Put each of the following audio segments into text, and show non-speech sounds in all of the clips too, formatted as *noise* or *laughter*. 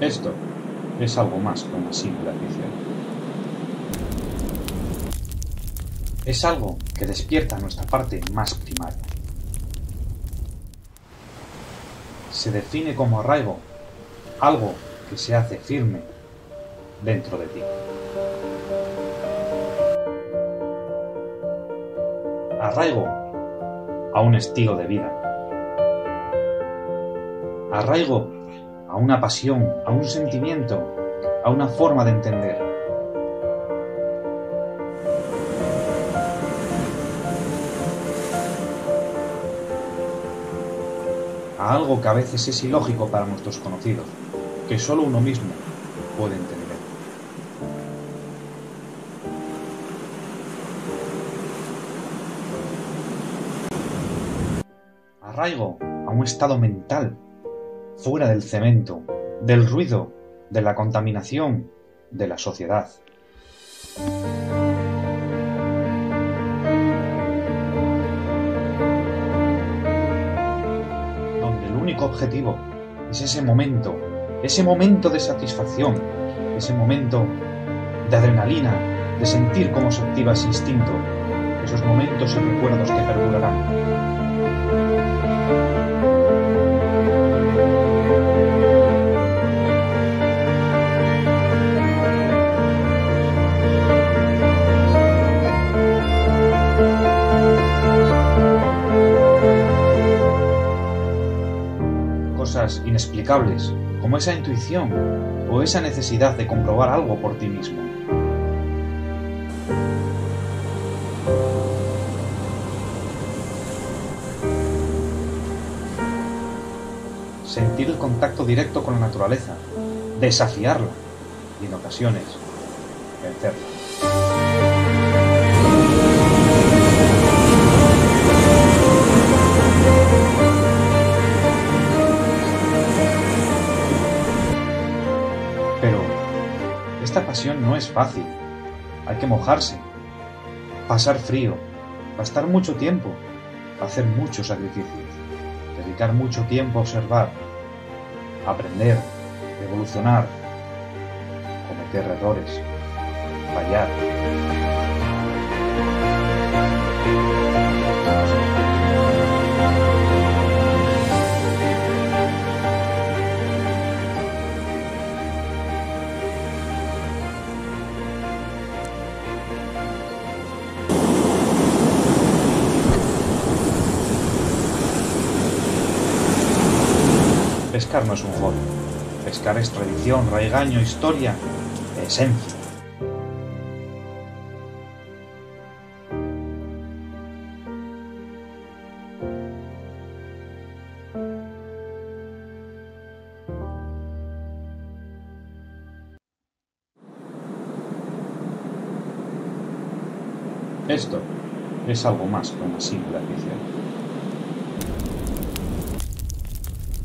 Esto es algo más que una simple afición. Es algo que despierta nuestra parte más primaria. Se define como arraigo, algo que se hace firme dentro de ti. Arraigo a un estilo de vida. Arraigo a una pasión, a un sentimiento, a una forma de entender. A algo que a veces es ilógico para nuestros conocidos, que solo uno mismo puede entender. Arraigo a un estado mental fuera del cemento, del ruido, de la contaminación, de la sociedad. Donde el único objetivo es ese momento, ese momento de satisfacción, ese momento de adrenalina, de sentir cómo se activa ese instinto, esos momentos y recuerdos que perdurarán. inexplicables, como esa intuición o esa necesidad de comprobar algo por ti mismo. Sentir el contacto directo con la naturaleza, desafiarla y en ocasiones vencerla. no es fácil. Hay que mojarse, pasar frío, gastar mucho tiempo, hacer muchos sacrificios, dedicar mucho tiempo a observar, aprender, evolucionar, cometer errores, fallar. pescar no es un juego. Pescar es tradición, raigaño, historia, esencia. Esto es algo más que una simple afición.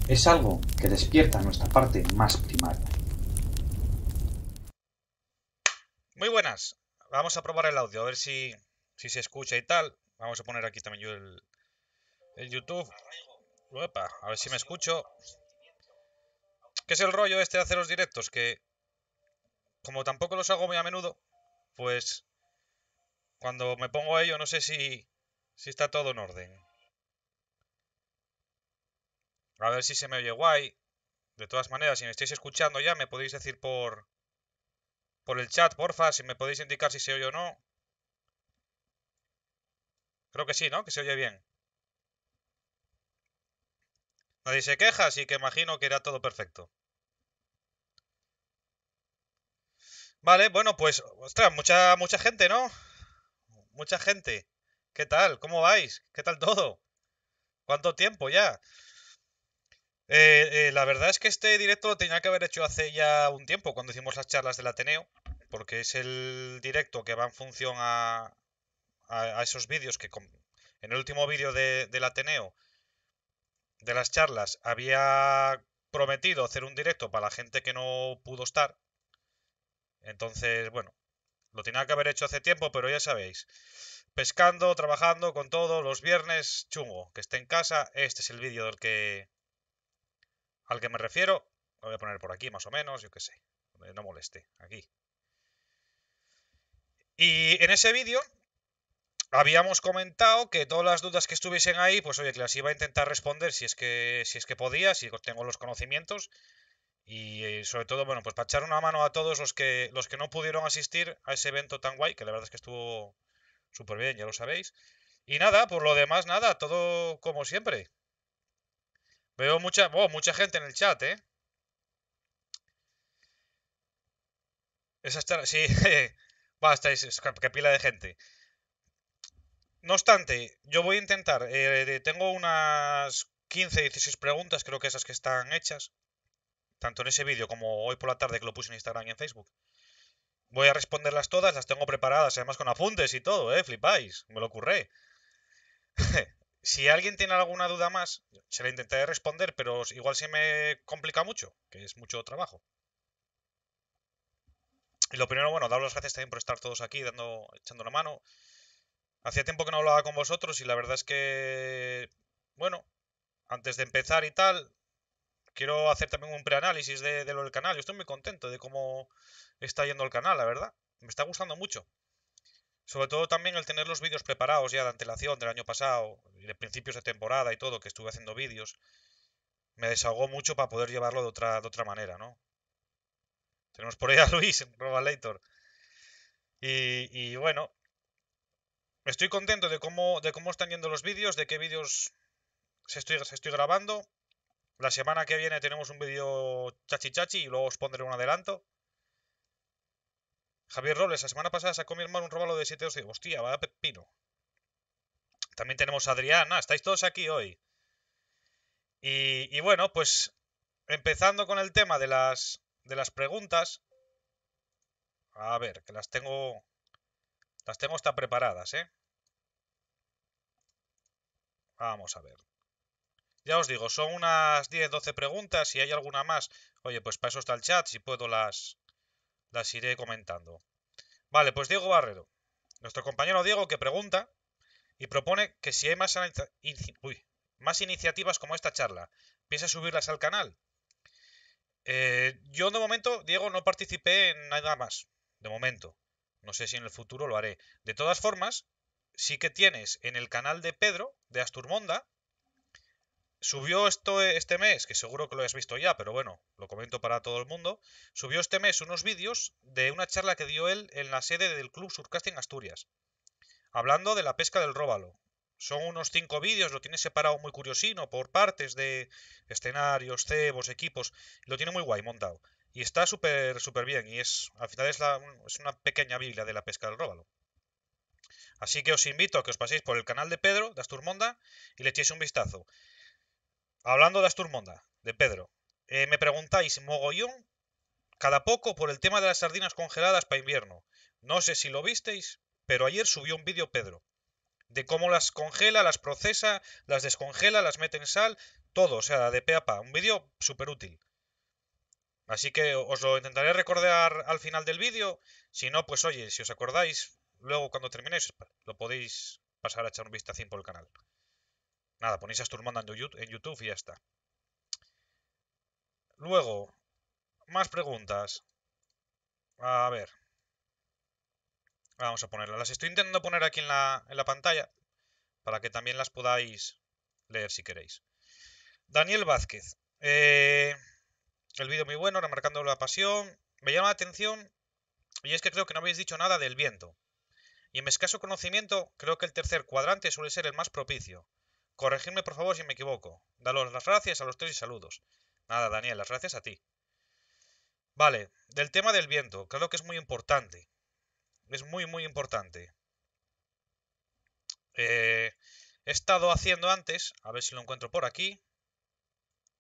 es algo que despierta nuestra parte más primaria. Muy buenas. Vamos a probar el audio, a ver si, se escucha y tal. Vamos a poner aquí también yo el, el YouTube. a ver si me escucho. ¿Qué es el rollo este de hacer los directos? Que como tampoco los hago muy a menudo, pues cuando me pongo a ello no sé si, si está todo en orden. A ver si se me oye guay. De todas maneras, si me estáis escuchando ya, me podéis decir por, por el chat, porfa, si me podéis indicar si se oye o no. Creo que sí, ¿no? Que se oye bien. Nadie se queja, así que imagino que era todo perfecto. Vale, bueno, pues, ostras, mucha, mucha gente, ¿no? Mucha gente. ¿Qué tal? ¿Cómo vais? ¿Qué tal todo? ¿Cuánto tiempo ya? Eh, eh, la verdad es que este directo lo tenía que haber hecho hace ya un tiempo, cuando hicimos las charlas del Ateneo, porque es el directo que va en función a, a, esos vídeos que en el último vídeo de, del Ateneo, de las charlas, había prometido hacer un directo para la gente que no pudo estar. Entonces, bueno, lo tenía que haber hecho hace tiempo, pero ya sabéis. Pescando, trabajando con todo, los viernes, chungo, que esté en casa. Este es el vídeo del que al que me refiero, lo voy a poner por aquí más o menos, yo qué sé, no moleste, aquí. Y en ese vídeo habíamos comentado que todas las dudas que estuviesen ahí, pues oye, que las iba a intentar responder si es que, si es que podía, si tengo los conocimientos. Y eh, sobre todo, bueno, pues para echar una mano a todos los que, los que no pudieron asistir a ese evento tan guay, que la verdad es que estuvo súper bien, ya lo sabéis. Y nada, por lo demás, nada, todo como siempre. Veo mucha, oh, mucha gente en el chat, ¿eh? está... sí, *laughs* va, estáis, qué pila de gente. No obstante, yo voy a intentar, eh, tengo unas 15, 16 preguntas, creo que esas que están hechas, tanto en ese vídeo como hoy por la tarde que lo puse en Instagram y en Facebook. Voy a responderlas todas, las tengo preparadas, además con apuntes y todo, ¿eh? Flipáis, me lo ocurré. *laughs* si alguien tiene alguna duda más, se la intentaré responder, pero igual se me complica mucho, que es mucho trabajo. Y lo primero, bueno, daros las gracias también por estar todos aquí dando, echando una mano. Hacía tiempo que no hablaba con vosotros y la verdad es que, bueno, antes de empezar y tal, quiero hacer también un preanálisis de, lo del canal. Yo estoy muy contento de cómo está yendo el canal, la verdad. Me está gustando mucho. Sobre todo también el tener los vídeos preparados ya de antelación del año pasado, y de principios de temporada y todo, que estuve haciendo vídeos, me desahogó mucho para poder llevarlo de otra, de otra manera, ¿no? Tenemos por ahí a *laughs* Luis, Robalator. Y, y bueno, estoy contento de cómo, de cómo están yendo los vídeos, de qué vídeos se estoy, se estoy grabando. La semana que viene tenemos un vídeo chachi chachi y luego os pondré un adelanto. Javier Robles, la semana pasada sacó mi hermano un robalo de 7-2. Hostia, va a pepino. También tenemos a Adriana, estáis todos aquí hoy. Y, bueno, pues empezando con el tema de las, de las preguntas. A ver, que las tengo. Las tengo hasta preparadas, ¿eh? Vamos a ver. Ya os digo, son unas 10-12 preguntas. Si hay alguna más, oye, pues para eso está el chat. Si puedo las, las iré comentando. Vale, pues Diego Barrero. Nuestro compañero Diego que pregunta y propone que si hay más, iniciativas como esta charla, piensa subirlas al canal. Eh, yo de momento, Diego, no participé en nada más. De momento. No sé si en el futuro lo haré. De todas formas, sí que tienes en el canal de Pedro, de Asturmonda, Subió esto eh, este mes, que seguro que lo has visto ya, pero bueno, lo comento para todo el mundo. Subió este mes unos vídeos de una charla que dio él en la sede del Club Surcasting Asturias, hablando de la pesca del róbalo. Son unos cinco vídeos, lo tiene separado muy curiosino por partes de escenarios, cebos, equipos. Lo tiene muy guay montado. Y está súper, súper bien. Y es, al final es, es una pequeña biblia de la pesca del róbalo. Así que os invito a que os paséis por el canal de Pedro, de Asturmonda, y le echéis un vistazo. Hablando de Asturmonda, de Pedro, eh, me preguntáis mogollón cada poco por el tema de las sardinas congeladas para invierno. No sé si lo visteis, pero ayer subió un vídeo Pedro de cómo las congela, las procesa, las descongela, las mete en sal, todo, o sea, de pe a pa. Un vídeo súper útil. Así que os lo intentaré recordar al final del vídeo. Si no, pues oye, si os acordáis, luego cuando terminéis lo podéis pasar a echar un vistazo por el canal nada, ponéis Asturmanda en YouTube y ya está. Luego, más preguntas. A ver. Vamos a ponerlas. Las estoy intentando poner aquí en la, pantalla para que también las podáis leer si queréis. Daniel Vázquez. Eh, el vídeo muy bueno, remarcando la pasión. Me llama la atención y es que creo que no habéis dicho nada del viento. Y en mi escaso conocimiento, creo que el tercer cuadrante suele ser el más propicio. Corregidme, por favor, si me equivoco. Dalos las gracias a los tres y saludos. Nada, Daniel, las gracias a ti. Vale, del tema del viento. creo que es muy importante. Es muy, muy importante. Eh, he estado haciendo antes, a ver si lo encuentro por aquí,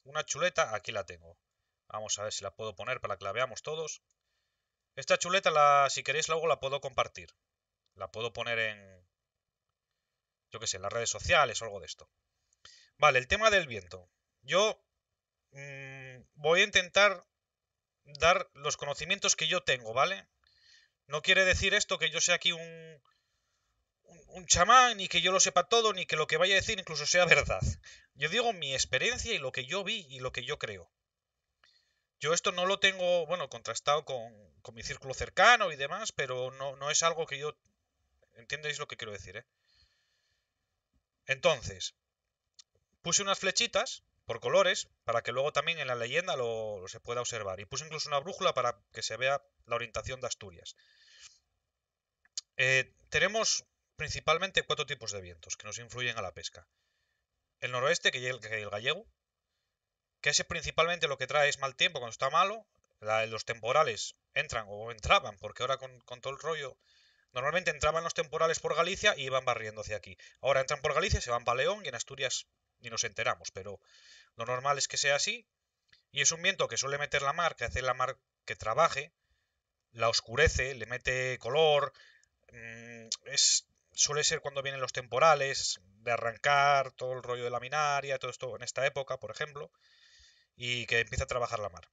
una chuleta. Aquí la tengo. Vamos a ver si la puedo poner para que la veamos todos. Esta chuleta, la, si queréis, luego la puedo compartir. La puedo poner en, yo qué sé, las redes sociales o algo de esto. Vale, el tema del viento. Yo mm, voy a intentar dar los conocimientos que yo tengo, ¿vale? No quiere decir esto que yo sea aquí un, un, chamán, ni que yo lo sepa todo, ni que lo que vaya a decir incluso sea *laughs* verdad. Yo digo mi experiencia y lo que yo vi y lo que yo creo. Yo esto no lo tengo, bueno, contrastado con, mi círculo cercano y demás, pero no, no es algo que yo... Entiendéis lo que quiero decir? Eh? Entonces, puse unas flechitas por colores para que luego también en la leyenda lo, se pueda observar. Y puse incluso una brújula para que se vea la orientación de Asturias. Eh, tenemos principalmente cuatro tipos de vientos que nos influyen a la pesca. El noroeste, que es el gallego, que es principalmente lo que trae es mal tiempo cuando está malo. los temporales entran o entraban, porque ahora con todo el rollo Normalmente entraban los temporales por Galicia y iban barriendo hacia aquí. Ahora entran por Galicia, se van para León y en Asturias ni nos enteramos, pero lo normal es que sea así. Y es un viento que suele meter la mar, que hace la mar que trabaje, la oscurece, le mete color. Mm, es, suele ser cuando vienen los temporales, de arrancar todo el rollo de la minaria, todo esto en esta época, por ejemplo, y que empieza a trabajar la mar.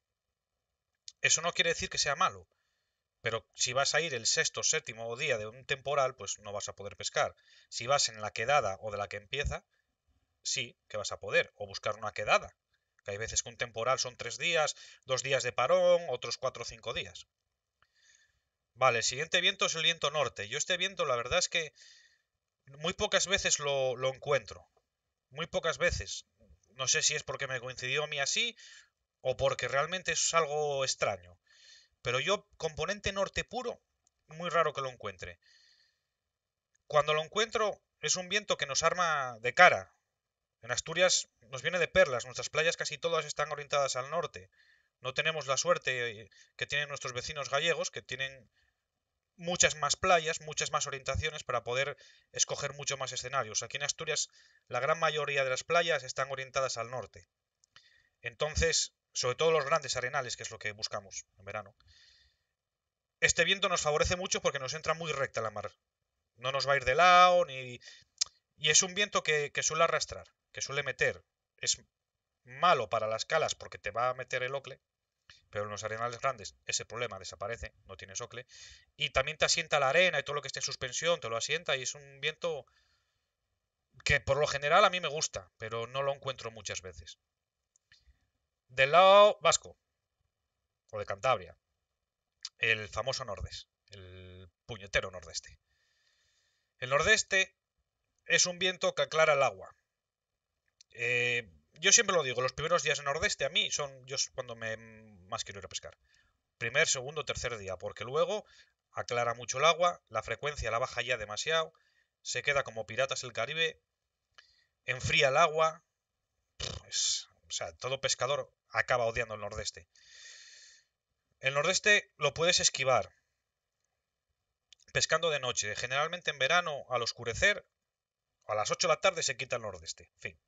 Eso no quiere decir que sea malo, pero si vas a ir el sexto, séptimo día de un temporal, pues no vas a poder pescar. Si vas en la quedada o de la que empieza, sí que vas a poder. O buscar una quedada. Que hay veces que un temporal son tres días, dos días de parón, otros cuatro o cinco días. Vale, el siguiente viento es el viento norte. Yo este viento, la verdad es que muy pocas veces lo encuentro. Muy pocas veces. No sé si es porque me coincidió a mí así o porque realmente es algo extraño. Pero yo, componente norte puro, muy raro que lo encuentre. Cuando lo encuentro, es un viento que nos arma de cara. En Asturias nos viene de perlas, nuestras playas casi todas están orientadas al norte. No tenemos la suerte eh, que tienen nuestros vecinos gallegos, que tienen muchas más playas, muchas más orientaciones para poder escoger mucho más escenarios. Aquí en Asturias la gran mayoría de las playas están orientadas al norte. Entonces, sobre todo los grandes arenales, que es lo que buscamos en verano. Este viento nos favorece mucho porque nos entra muy recta la mar. No nos va a ir de lado, ni... Y es un viento que, que suele arrastrar, que suele meter. Es malo para las calas porque te va a meter el ocle, pero en los arenales grandes ese problema desaparece, no tienes ocle. Y también te asienta la arena y todo lo que esté en suspensión te lo asienta y es un viento que por lo general a mí me gusta, pero no lo encuentro muchas veces. Del lado vasco, o de Cantabria, el famoso Nordes, el puñetero Nordeste. El Nordeste es un viento que aclara el agua. Eh, yo siempre lo digo, los primeros días en Nordeste a mí son yo cuando me más quiero ir a pescar. Primer, segundo, tercer día, porque luego aclara mucho el agua, la frecuencia la baja ya demasiado, se queda como piratas el Caribe, enfría el agua, es o sea, todo pescador acaba odiando el nordeste. El nordeste lo puedes esquivar pescando de noche. Generalmente en verano, al oscurecer, a las 8 de la tarde se quita el nordeste. Fin.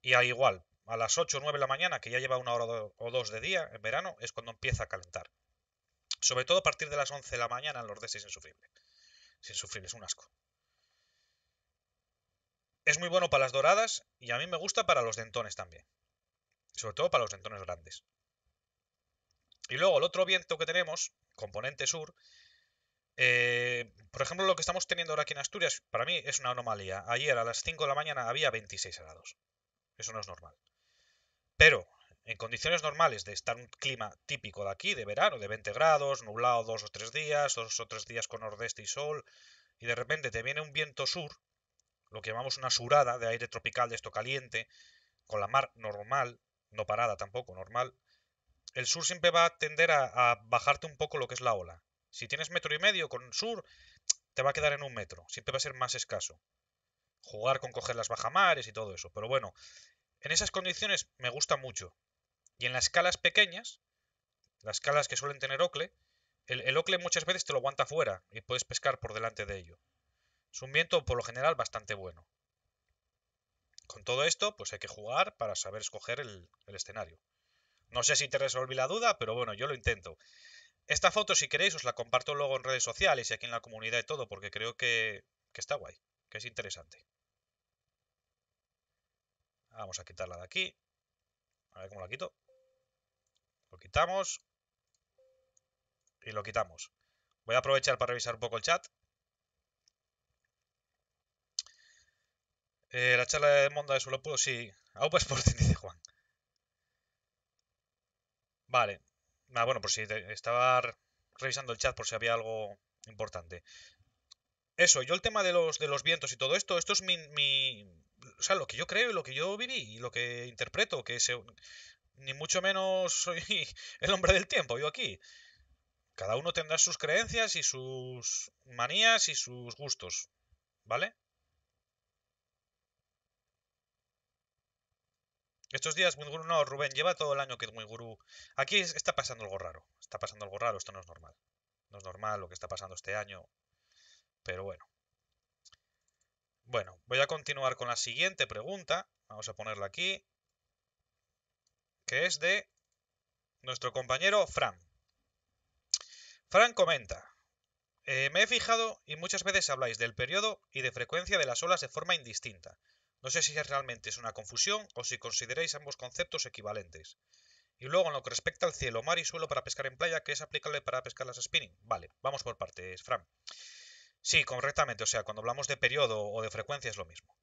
Y al igual, a las 8 o 9 de la mañana, que ya lleva una hora o dos de día en verano, es cuando empieza a calentar. Sobre todo a partir de las 11 de la mañana, el nordeste es insufrible. Es insufrible, es un asco. Es muy bueno para las doradas y a mí me gusta para los dentones también sobre todo para los entornos grandes. Y luego el otro viento que tenemos, componente sur, eh, por ejemplo, lo que estamos teniendo ahora aquí en Asturias, para mí es una anomalía. Ayer a las 5 de la mañana había 26 grados. Eso no es normal. Pero en condiciones normales de estar un clima típico de aquí, de verano, de 20 grados, nublado dos o tres días, dos o tres días con nordeste y sol, y de repente te viene un viento sur, lo que llamamos una surada de aire tropical de esto caliente, con la mar normal, no parada tampoco, normal, el sur siempre va a tender a, bajarte un poco lo que es la ola. Si tienes metro y medio con sur, te va a quedar en un metro, siempre va a ser más escaso. Jugar con coger las bajamares y todo eso, pero bueno, en esas condiciones me gusta mucho. Y en las escalas pequeñas, las escalas que suelen tener ocle, el, el ocle muchas veces te lo aguanta fuera y puedes pescar por delante de ello. Es un viento por lo general bastante bueno. Con todo esto, pues hay que jugar para saber escoger el, escenario. No sé si te resolví la duda, pero bueno, yo lo intento. Esta foto, si queréis, os la comparto luego en redes sociales y aquí en la comunidad y todo, porque creo que, que está guay, que es interesante. Vamos a quitarla de aquí. A ver cómo la quito. Lo quitamos. Y lo quitamos. Voy a aprovechar para revisar un poco el chat. Eh, la charla de Monda de lo sí. Aupa Sporting, *laughs* dice Juan. Vale. Ah, bueno, por si estaba revisando el chat por si había algo importante. Eso, yo el tema de los, de los vientos y todo esto, esto es mi, mi O sea, lo que yo creo y lo que yo viví y lo que interpreto, que ni mucho menos soy *laughs* el hombre del tiempo, yo aquí. Cada uno tendrá sus creencias y sus manías y sus gustos, ¿vale? Estos días, gurú no, Rubén, lleva todo el año que gurú. Aquí está pasando algo raro. Está pasando algo raro, esto no es normal. No es normal lo que está pasando este año. Pero bueno. Bueno, voy a continuar con la siguiente pregunta. Vamos a ponerla aquí. Que es de nuestro compañero Fran. Fran comenta. Eh, me he fijado y muchas veces habláis del periodo y de frecuencia de las olas de forma indistinta. No sé si realmente es una confusión o si consideráis ambos conceptos equivalentes. Y luego, en lo que respecta al cielo, mar y suelo para pescar en playa, ¿qué es aplicable para pescar las spinning. Vale, vamos por partes, Fran. Sí, correctamente. O sea, cuando hablamos de periodo o de frecuencia es lo mismo.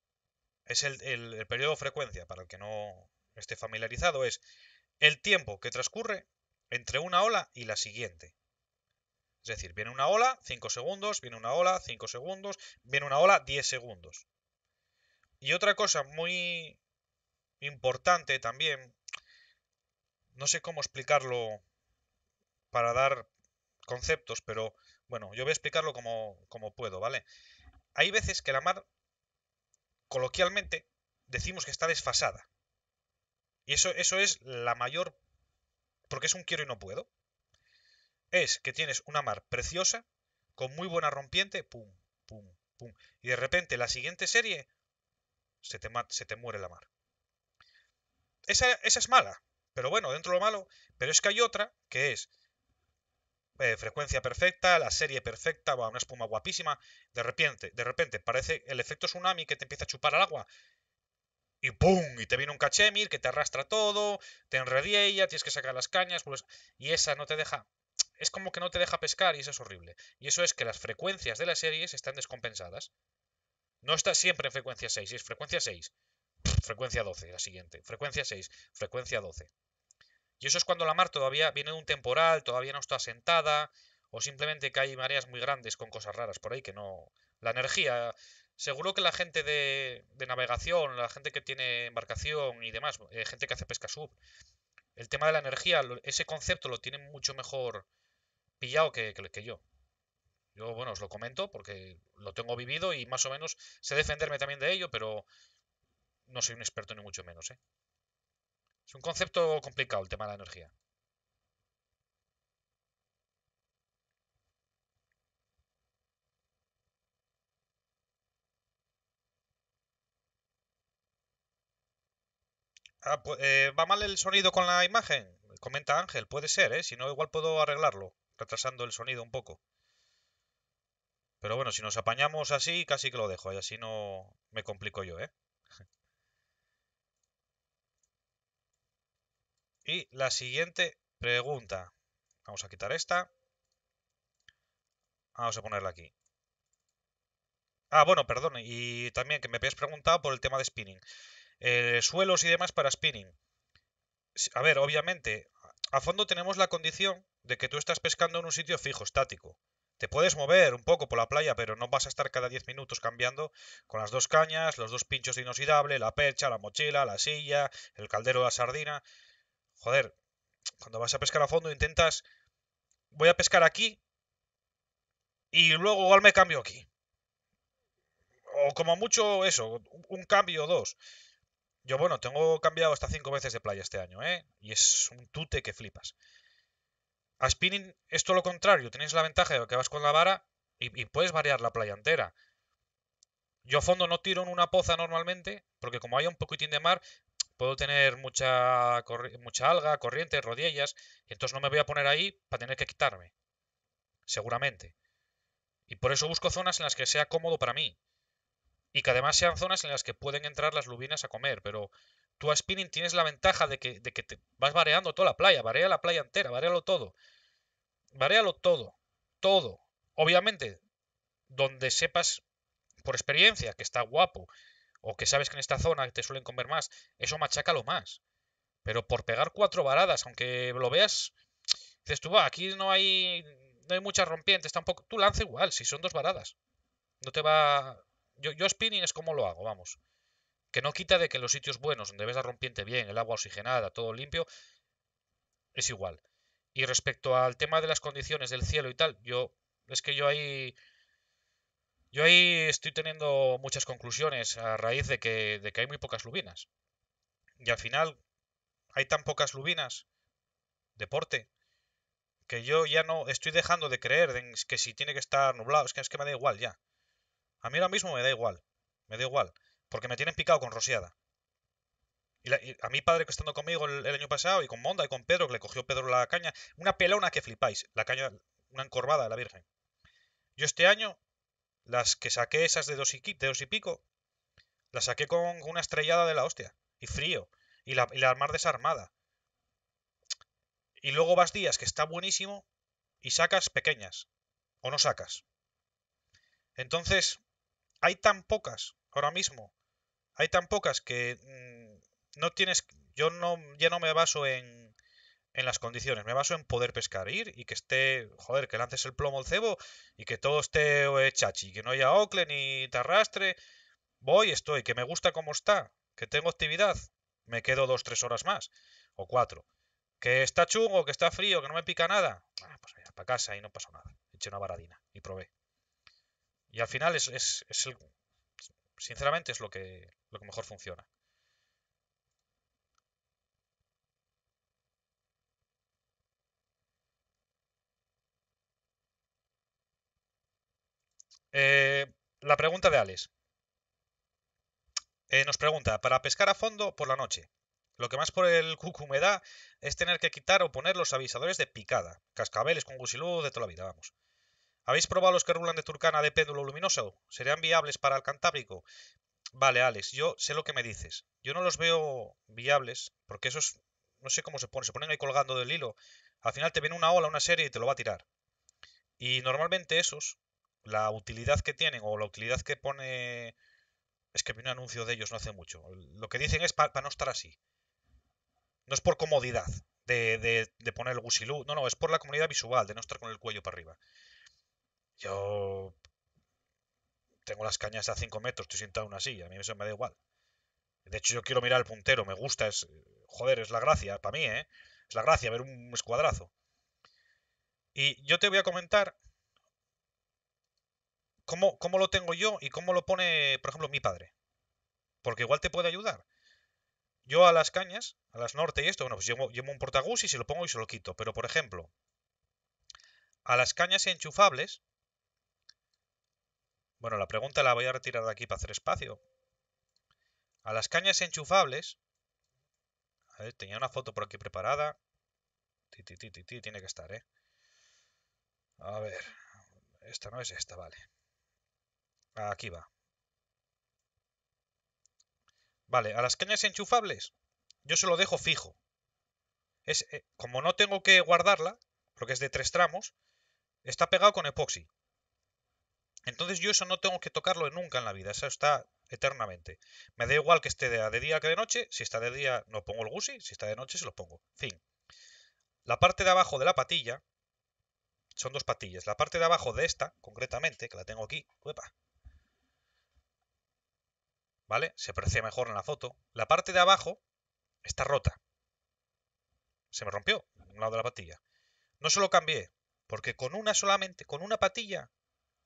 Es el, el periodo o frecuencia, para el que no esté familiarizado, es el tiempo que transcurre entre una ola y la siguiente. Es decir, viene una ola, 5 segundos, viene una ola, 5 segundos, viene una ola, 10 segundos. Y otra cosa muy importante también, no sé cómo explicarlo para dar conceptos, pero bueno, yo voy a explicarlo como, como puedo, ¿vale? Hay veces que la mar, coloquialmente, decimos que está desfasada. Y eso, eso es la mayor... porque es un quiero y no puedo. Es que tienes una mar preciosa, con muy buena rompiente, pum, pum, pum. Y de repente la siguiente serie se te, muere la mar. Esa, es mala, pero bueno, dentro de lo malo. Pero es que hay otra que es eh, frecuencia perfecta, la serie perfecta, va una espuma guapísima. De repente, de repente parece el efecto tsunami que te empieza a chupar al agua y ¡pum! Y te viene un cachemir que te arrastra todo, te ya tienes que sacar las cañas, pues, y esa no te deja. Es como que no te deja pescar y eso es horrible. Y eso es que las frecuencias de las series están descompensadas. No está siempre en frecuencia 6, es frecuencia 6, frecuencia 12, la siguiente, frecuencia 6, frecuencia 12. Y eso es cuando la mar todavía viene de un temporal, todavía no está asentada, o simplemente que hay mareas muy grandes con cosas raras por ahí que no... La energía, seguro que la gente de, navegación, la gente que tiene embarcación y demás, eh, gente que hace pesca sub, el tema de la energía, ese concepto lo tiene mucho mejor pillado que yo. Yo, bueno, os lo comento porque lo tengo vivido y más o menos sé defenderme también de ello, pero no soy un experto ni mucho menos. ¿eh? Es un concepto complicado el tema de la energía. Ah, pues, eh, ¿Va mal el sonido con la imagen? Comenta Ángel, puede ser, ¿eh? Si no, igual puedo arreglarlo, retrasando el sonido un poco. Pero bueno, si nos apañamos así, casi que lo dejo. Y así no me complico yo, ¿eh? *laughs* Y la siguiente pregunta. Vamos a quitar esta. Vamos a ponerla aquí. Ah, bueno, perdón. Y también que me habías preguntado por el tema de spinning. Eh, suelos y demás para spinning. A ver, obviamente, a fondo tenemos la condición de que tú estás pescando en un sitio fijo, estático. Te puedes mover un poco por la playa, pero no vas a estar cada 10 minutos cambiando con las dos cañas, los dos pinchos de inoxidable, la percha, la mochila, la silla, el caldero de la sardina. Joder, cuando vas a pescar a fondo intentas... Voy a pescar aquí y luego igual me cambio aquí. O como mucho eso, un cambio o dos. Yo, bueno, tengo cambiado hasta cinco veces de playa este año, ¿eh? Y es un tute que flipas. A spinning es todo lo contrario, tienes la ventaja de que vas con la vara y, puedes variar la playa entera. Yo a fondo no tiro en una poza normalmente, porque como hay un poquitín de mar, puedo tener mucha, mucha alga, corriente, rodillas, y entonces no me voy a poner ahí para tener que quitarme. Seguramente. Y por eso busco zonas en las que sea cómodo para mí. Y que además sean zonas en las que pueden entrar las lubinas a comer. Pero tú a spinning tienes la ventaja de que, de que te vas variando toda la playa, varía la playa entera, lo todo. Varéalo todo, todo. Obviamente, donde sepas por experiencia que está guapo o que sabes que en esta zona te suelen comer más, eso lo más. Pero por pegar cuatro varadas, aunque lo veas, dices tú, va, aquí no hay, no hay muchas rompientes tampoco. Tú lanza igual, si son dos varadas. No te va... Yo, yo spinning es como lo hago, vamos. Que no quita de que en los sitios buenos, donde ves la rompiente bien, el agua oxigenada, todo limpio, es igual. Y respecto al tema de las condiciones del cielo y tal, yo es que yo ahí yo ahí estoy teniendo muchas conclusiones a raíz de que, que hay muy pocas lubinas. Y al final hay tan pocas lubinas deporte que yo ya no estoy dejando de creer en que si tiene que estar nublado, es que es que me da igual ya. A mí ahora mismo me da igual, me da igual, porque me tienen picado con rociada. Y a mi padre que estando conmigo el, año pasado, y con Monda, y con Pedro, que le cogió Pedro la caña, una pelona que flipáis, la caña, una encorvada de la Virgen. Yo este año, las que saqué esas de dos y, pico, las saqué con una estrellada de la hostia, y frío, y la, y desarmada. Y luego vas días que está buenísimo y sacas pequeñas, o no sacas. Entonces, hay tan pocas ahora mismo, hay tan pocas que mm, no tienes, yo no, ya no me baso en, en las condiciones, me baso en poder pescar, ir y que esté, joder, que lances el plomo al cebo y que todo esté eh, chachi, que no haya ocle ni te arrastre. Voy, estoy, que me gusta como está, que tengo actividad, me quedo dos, tres horas más, o cuatro. Que está chungo, que está frío, que no me pica nada. Ah, pues allá, para casa y no pasó nada. Eché una baradina y probé. Y al final es, es, es el, sinceramente es lo que, lo que mejor funciona. Eh, la pregunta de Alex. Eh, nos pregunta, para pescar a fondo por la noche, lo que más por el *laughs* cucu me da es tener que quitar o poner los avisadores de picada, cascabeles con gusiluz de toda la vida, vamos. ¿Habéis probado los que rulan de turcana de péndulo luminoso? ¿Serían viables para el Cantábrico? Vale, Alex, yo sé lo que me dices. Yo no los veo viables, porque esos, no sé cómo se ponen, se ponen ahí colgando del hilo. Al final te viene una ola, una serie y te lo va a tirar. Y normalmente esos la utilidad que tienen o la utilidad que pone... Es que vi un anuncio de ellos no hace mucho. Lo que dicen es para no estar así. No es por comodidad de, de, poner el gusilú. No, no, es por la comunidad visual, de no estar con el cuello para arriba. Yo tengo las cañas a 5 metros, estoy sentado en una silla, a mí eso me da igual. De hecho, yo quiero mirar el puntero, me gusta, es. Joder, es la gracia, para mí, ¿eh? Es la gracia ver un escuadrazo. Y yo te voy a comentar ¿Cómo, lo tengo yo y cómo lo pone, por ejemplo, mi padre? Porque igual te puede ayudar. Yo a las cañas, a las norte y esto, bueno, pues llevo, llevo un portagús y se lo pongo y se lo quito. Pero, por ejemplo, a las cañas enchufables... Bueno, la pregunta la voy a retirar de aquí para hacer espacio. A las cañas enchufables... A ver, tenía una foto por aquí preparada. Ti, ti, ti, tiene que estar, ¿eh? A ver. Esta no es esta, vale. Aquí va. Vale, a las cañas enchufables yo se lo dejo fijo. Es, eh, como no tengo que guardarla, porque es de tres tramos, está pegado con epoxi. Entonces yo eso no tengo que tocarlo nunca en la vida, eso está eternamente. Me da igual que esté de, día que de noche, si está de día no pongo el gusi, si está de noche se lo pongo. Fin. La parte de abajo de la patilla, son dos patillas, la parte de abajo de esta, concretamente, que la tengo aquí, uepa, ¿vale? Se aprecia mejor en la foto. La parte de abajo está rota. Se me rompió, un lado de la patilla. No se lo cambié, porque con una solamente, con una patilla,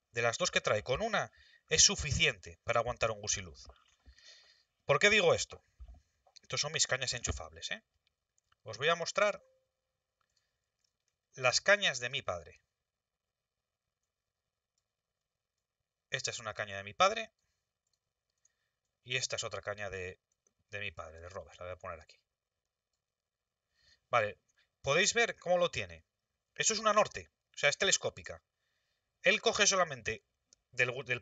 de las dos que trae, con una, es suficiente para aguantar un gusiluz. ¿Por qué digo esto? Estos son mis cañas enchufables, ¿eh? Os voy a mostrar las cañas de mi padre. Esta es una caña de mi padre, y esta es otra caña de, de mi padre, de robas. La voy a poner aquí. Vale, podéis ver cómo lo tiene. Eso es una norte, o sea, es telescópica. Él coge solamente del, del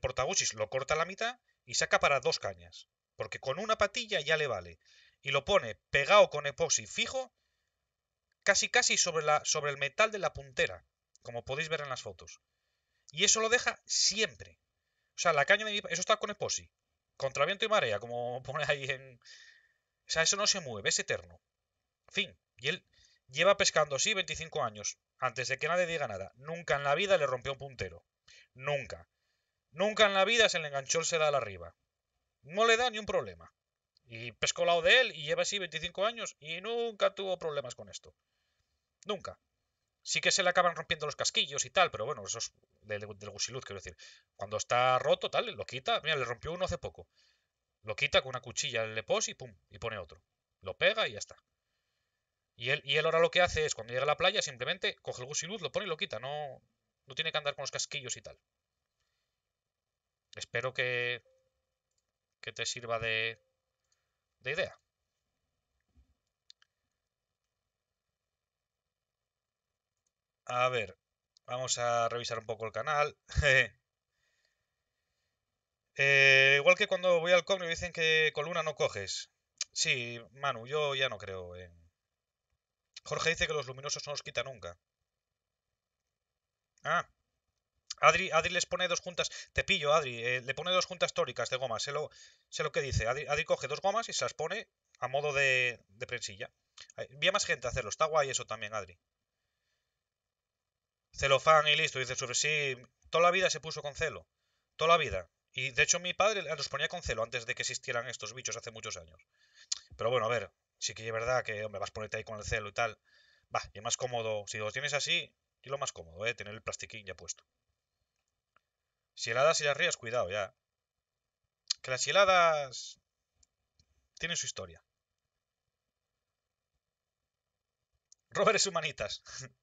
lo corta a la mitad y saca para dos cañas. Porque con una patilla ya le vale. Y lo pone pegado con epoxi fijo, casi casi sobre, la, sobre el metal de la puntera, como podéis ver en las fotos. Y eso lo deja siempre. O sea, la caña de mi... Eso está con epoxi. Contra viento y marea, como *laughs* pone ahí en... O sea, eso no se mueve, es eterno. Fin. Y él lleva pescando así 25 años, antes de que nadie diga nada. Nunca en la vida le rompió un puntero. Nunca. Nunca en la vida se le enganchó el sedal arriba. No le da ni un problema. Y pescó al lado de él y lleva así 25 años y nunca tuvo problemas con esto. Nunca. Sí que se le acaban rompiendo los casquillos y tal, pero bueno, eso es del, gusiluz, quiero decir. Cuando está roto, tal, lo quita. Mira, le rompió uno hace poco. Lo quita con una cuchilla, le pos y pum, y pone otro. Lo pega y ya está. Y él, y él ahora lo que hace es, cuando llega a la playa, simplemente coge el gusiluz, lo pone y lo quita. No, no tiene que andar con los casquillos y tal. Espero que, que te sirva de, de idea. A ver, vamos a revisar un poco el canal. *laughs* Eh, igual que cuando voy al cobre dicen que columna no coges. Sí, Manu, yo ya no creo. Jorge dice que los luminosos no los quita nunca. Ah. Adri, Adri les pone dos juntas. Te pillo, Adri. Eh, le pone dos juntas tóricas de goma, Sé lo, sé lo que dice. Adri, coge dos gomas y se las pone a modo de, de prensilla. Vía más gente a hacerlo. Está guay eso también, Adri celofán y listo. Dice sobre sí, toda la vida se puso con celo, toda la vida. Y de hecho mi padre los ponía con celo antes de que existieran estos bichos hace muchos años. Pero bueno, a ver, sí que es verdad que, hombre, vas a ponerte ahí con el celo y tal. Va, y es más cómodo, si lo tienes así, y lo más cómodo, ¿eh? Tener el plastiquín ya puesto. Si heladas y las rías, cuidado ya. Que las heladas tienen su historia. Robert humanitas. *laughs*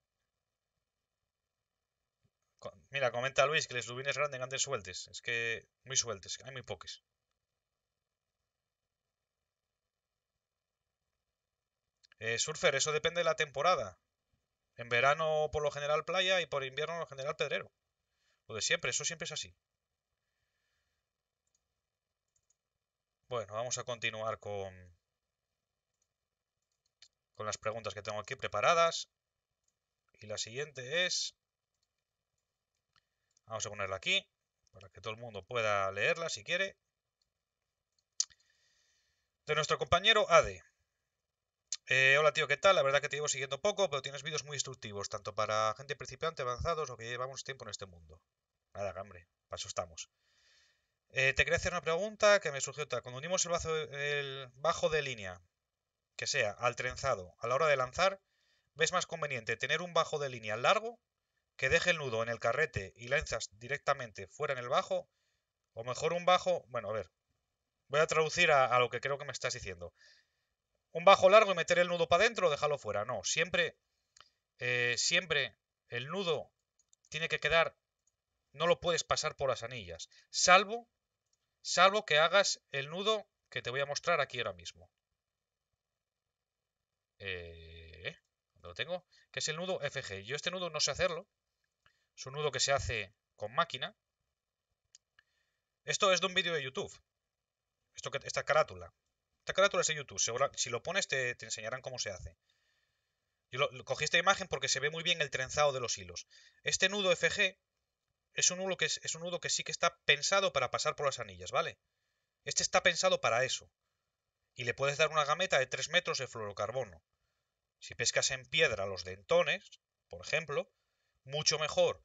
Mira, comenta Luis que los lubines grandes, grandes sueltes. Es que muy sueltes, hay muy poques. Eh, surfer, eso depende de la temporada. En verano por lo general playa y por invierno por lo general pedrero. Lo de siempre, eso siempre es así. Bueno, vamos a continuar con, con las preguntas que tengo aquí preparadas. Y la siguiente es... Vamos a ponerla aquí para que todo el mundo pueda leerla si quiere. De nuestro compañero ADE. Eh, hola tío, ¿qué tal? La verdad que te llevo siguiendo poco, pero tienes vídeos muy instructivos, tanto para gente principiante, avanzados o que llevamos tiempo en este mundo. Nada, hambre, para estamos. Eh, te quería hacer una pregunta que me surgió. Cuando unimos el bajo de línea, que sea al trenzado, a la hora de lanzar, ¿ves más conveniente tener un bajo de línea largo que deje el nudo en el carrete y lanzas directamente fuera en el bajo, o mejor un bajo, bueno, a ver, voy a traducir a, lo que creo que me estás diciendo. Un bajo largo y meter el nudo para adentro o dejarlo fuera. No, siempre, eh, siempre el nudo tiene que quedar, no lo puedes pasar por las anillas, salvo, salvo que hagas el nudo que te voy a mostrar aquí ahora mismo. Eh, ¿Lo tengo? Que es el nudo FG. Yo este nudo no sé hacerlo, es un nudo que se hace con máquina. Esto es de un vídeo de YouTube. Esto, esta carátula. Esta carátula es de YouTube. si lo pones te, enseñarán cómo se hace. Yo cogí esta imagen porque se ve muy bien el trenzado de los hilos. Este nudo FG es un nudo que, es, un nudo que sí que está pensado para pasar por las anillas, ¿vale? Este está pensado para eso. Y le puedes dar una gameta de 3 metros de fluorocarbono. Si pescas en piedra los dentones, por ejemplo, mucho mejor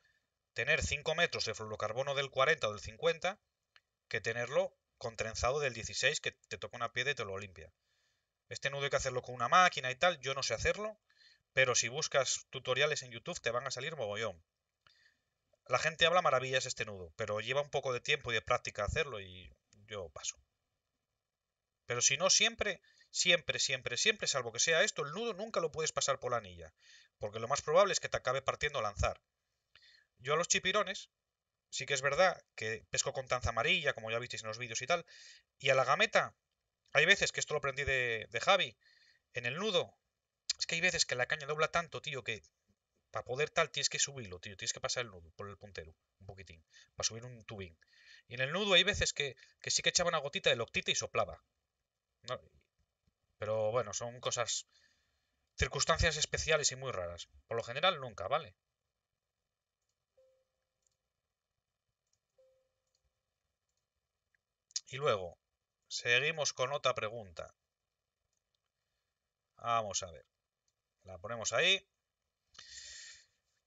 tener 5 metros de fluorocarbono del 40 o del 50 que tenerlo con trenzado del 16 que te toca una piedra y te lo limpia. Este nudo hay que hacerlo con una máquina y tal, yo no sé hacerlo, pero si buscas tutoriales en YouTube te van a salir mogollón. La gente habla maravillas este nudo, pero lleva un poco de tiempo y de práctica hacerlo y yo paso. Pero si no, siempre, siempre, siempre, siempre, salvo que sea esto, el nudo nunca lo puedes pasar por la anilla porque lo más probable es que te acabe partiendo lanzar. Yo a los chipirones, sí que es verdad que pesco con tanza amarilla, como ya visteis en los vídeos y tal, y a la gameta, hay veces, que esto lo aprendí de, Javi, en el nudo, es que hay veces que la caña dobla tanto, tío, que para poder tal tienes que subirlo, tío, tienes que pasar el nudo por el puntero, un poquitín, para subir un tubín. Y en el nudo hay veces que, sí que echaba una gotita de loctita y soplaba. Pero bueno, son cosas Circunstancias especiales y muy raras. Por lo general, nunca, ¿vale? Y luego, seguimos con otra pregunta. Vamos a ver. La ponemos ahí.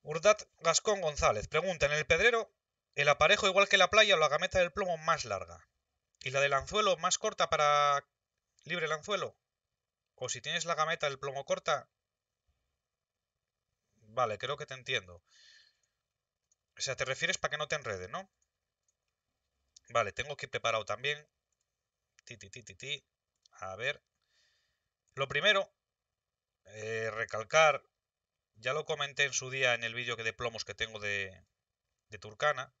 Urdat Gascón González pregunta, ¿en el pedrero el aparejo igual que la playa o la gameta del plomo más larga? ¿Y la del anzuelo más corta para libre el anzuelo? O si tienes la gameta del plomo corta... Vale, creo que te entiendo. O sea, te refieres para que no te enrede, ¿no? Vale, tengo que ir preparado también. Ti, ti, ti, ti, A ver. Lo primero, eh, recalcar, ya lo comenté en su día en el vídeo de plomos que tengo de, de Turcana,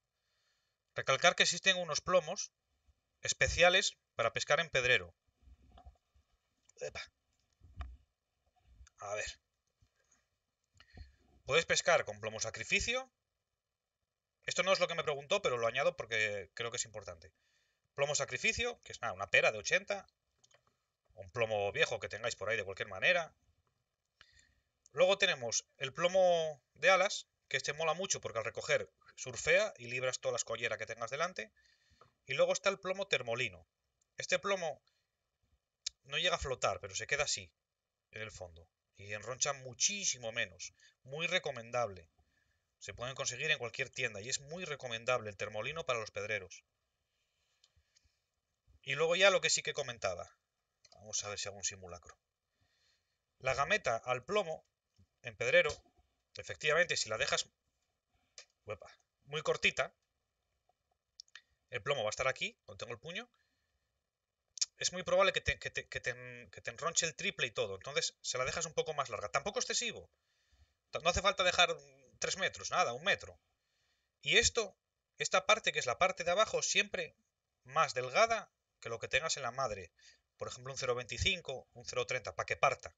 recalcar que existen unos plomos especiales para pescar en pedrero. Epa. A ver. Puedes pescar con plomo sacrificio. Esto no es lo que me preguntó, pero lo añado porque creo que es importante. Plomo sacrificio, que es nada, una pera de 80. Un plomo viejo que tengáis por ahí de cualquier manera. Luego tenemos el plomo de alas, que este mola mucho porque al recoger surfea y libras toda la escollera que tengas delante. Y luego está el plomo termolino. Este plomo no llega a flotar, pero se queda así, en el fondo y enroncha muchísimo menos. Muy recomendable. Se pueden conseguir en cualquier tienda y es muy recomendable el termolino para los pedreros. Y luego ya lo que sí que comentaba. Vamos a ver si hago un simulacro. La gameta al plomo, en pedrero, efectivamente, si la dejas muy cortita, el plomo va a estar aquí, donde tengo el puño, es muy probable mm, que te, enronche el triple y todo. Entonces se la dejas un poco más larga. Tampoco excesivo. No hace falta dejar tres metros, nada, un metro. Y esto, esta parte que es la parte de abajo, siempre más delgada que lo que tengas en la madre. Por ejemplo, un 0,25, un 0,30, para que parta.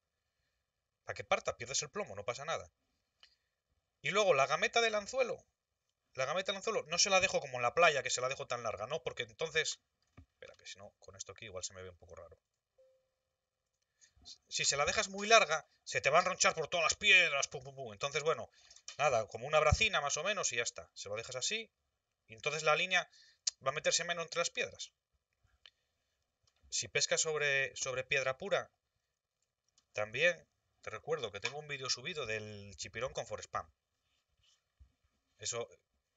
Para que parta, pierdes el plomo, no pasa nada. Y luego la gameta del anzuelo. La gameta del anzuelo no se la dejo como en la playa, que se la dejo tan larga, ¿no? Porque entonces Espera, que si no, con esto aquí igual se me ve un poco raro. Si se la dejas muy larga, se te va a ronchar por todas las piedras, Entonces, bueno, nada, como una bracina más o menos y ya está. Se lo dejas así y entonces la línea va a meterse menos entre las piedras. Si pescas sobre, sobre piedra pura, también te recuerdo que tengo un vídeo subido del chipirón con Forespam. Eso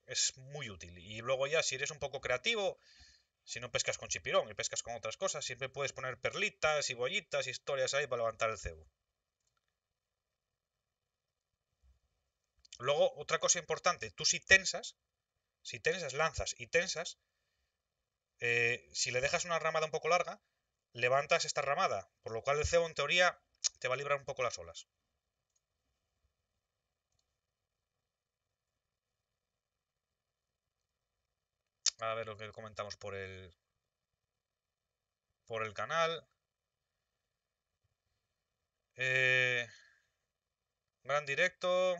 es muy útil. Y luego ya, si eres un poco creativo, si no pescas con chipirón y pescas con otras cosas, siempre puedes poner perlitas y bollitas, historias ahí para levantar el cebo. Luego, otra cosa importante, tú si tensas, si tensas, lanzas y tensas, eh, si le dejas una ramada un poco larga, levantas esta ramada, por lo cual el cebo en teoría te va a librar un poco las olas. a ver lo que comentamos por el, por el canal. Eh, gran directo.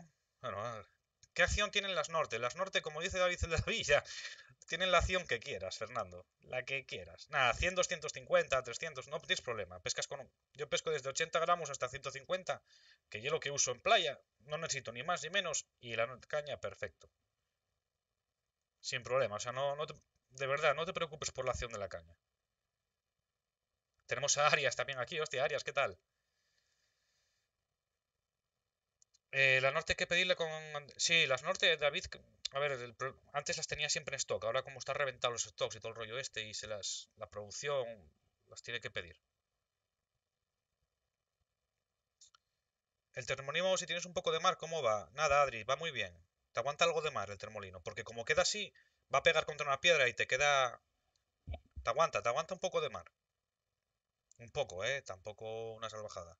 ¿qué acción tienen las norte? Las norte, como dice David de la Villa, *laughs* tienen la acción que quieras, Fernando. La que quieras. Nada, 100, 250, 300, no tienes problema. Pescas con Yo pesco desde 80 gramos hasta 150, que yo lo que uso en playa. No necesito ni más ni menos. Y la caña, perfecto sin problema. O sea, no, no de verdad, no te preocupes por la acción de la caña. Tenemos a Arias también aquí. Hostia, Arias, ¿qué tal? Eh, norte hay que pedirle con... Sí, las norte, David... A ver, antes las tenía siempre en stock. Ahora como está reventado los stocks y todo el rollo este y se las la producción las tiene que pedir. El termonimo, si tienes un poco de mar, ¿cómo va? Nada, Adri, va muy bien. Te aguanta algo de mar el termolino, porque como queda así, va a pegar contra una piedra y te queda... Te aguanta, te aguanta un poco de mar. Un poco, ¿eh? Tampoco una salvajada.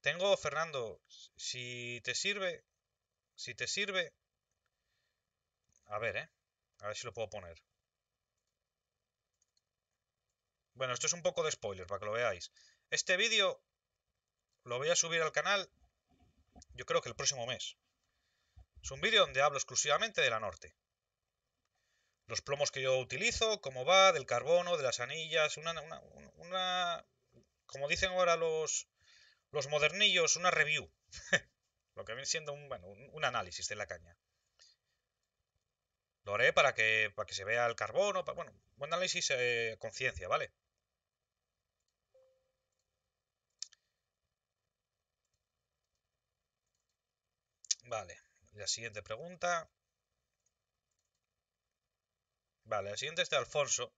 Tengo, Fernando, si te sirve, si te sirve... A ver, ¿eh? A ver si lo puedo poner. Bueno, esto es un poco de spoiler, para que lo veáis. Este vídeo lo voy a subir al canal, yo creo que el próximo mes. Es un vídeo donde hablo exclusivamente de la norte. Los plomos que yo utilizo, cómo va, del carbono, de las anillas, una, como dicen ahora los, los modernillos, una review. *laughs* Lo que viene siendo un, análisis de la caña. Lo haré para que, para que se vea el carbono, bueno, un análisis eh, conciencia, ¿vale? Vale, la siguiente pregunta. Vale, la siguiente es de Alfonso.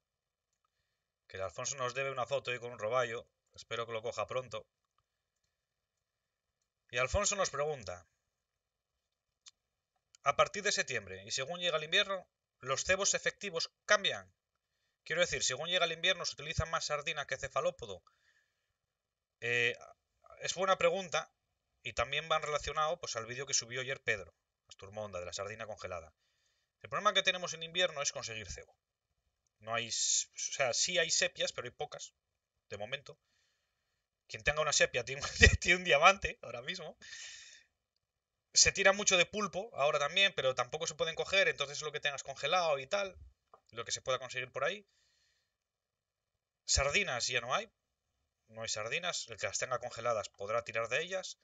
Que Alfonso nos debe una foto y con un roballo. Espero que lo coja pronto. Y Alfonso nos pregunta. A partir de septiembre y según llega el invierno, los cebos efectivos cambian. Quiero decir, según llega el invierno se utiliza más sardina que cefalópodo. Eh, es buena pregunta, y también van relacionados pues, al vídeo que subió ayer Pedro, Asturmonda, de la sardina congelada. El problema que tenemos en invierno es conseguir cebo. No hay. O sea, sí hay sepias, pero hay pocas, de momento. Quien tenga una sepia tiene, *laughs* tiene un diamante ahora mismo. Se tira mucho de pulpo ahora también, pero tampoco se pueden coger, entonces lo que tengas congelado y tal, lo que se pueda conseguir por ahí. Sardinas ya no hay. No hay sardinas. El que las tenga congeladas podrá tirar de ellas.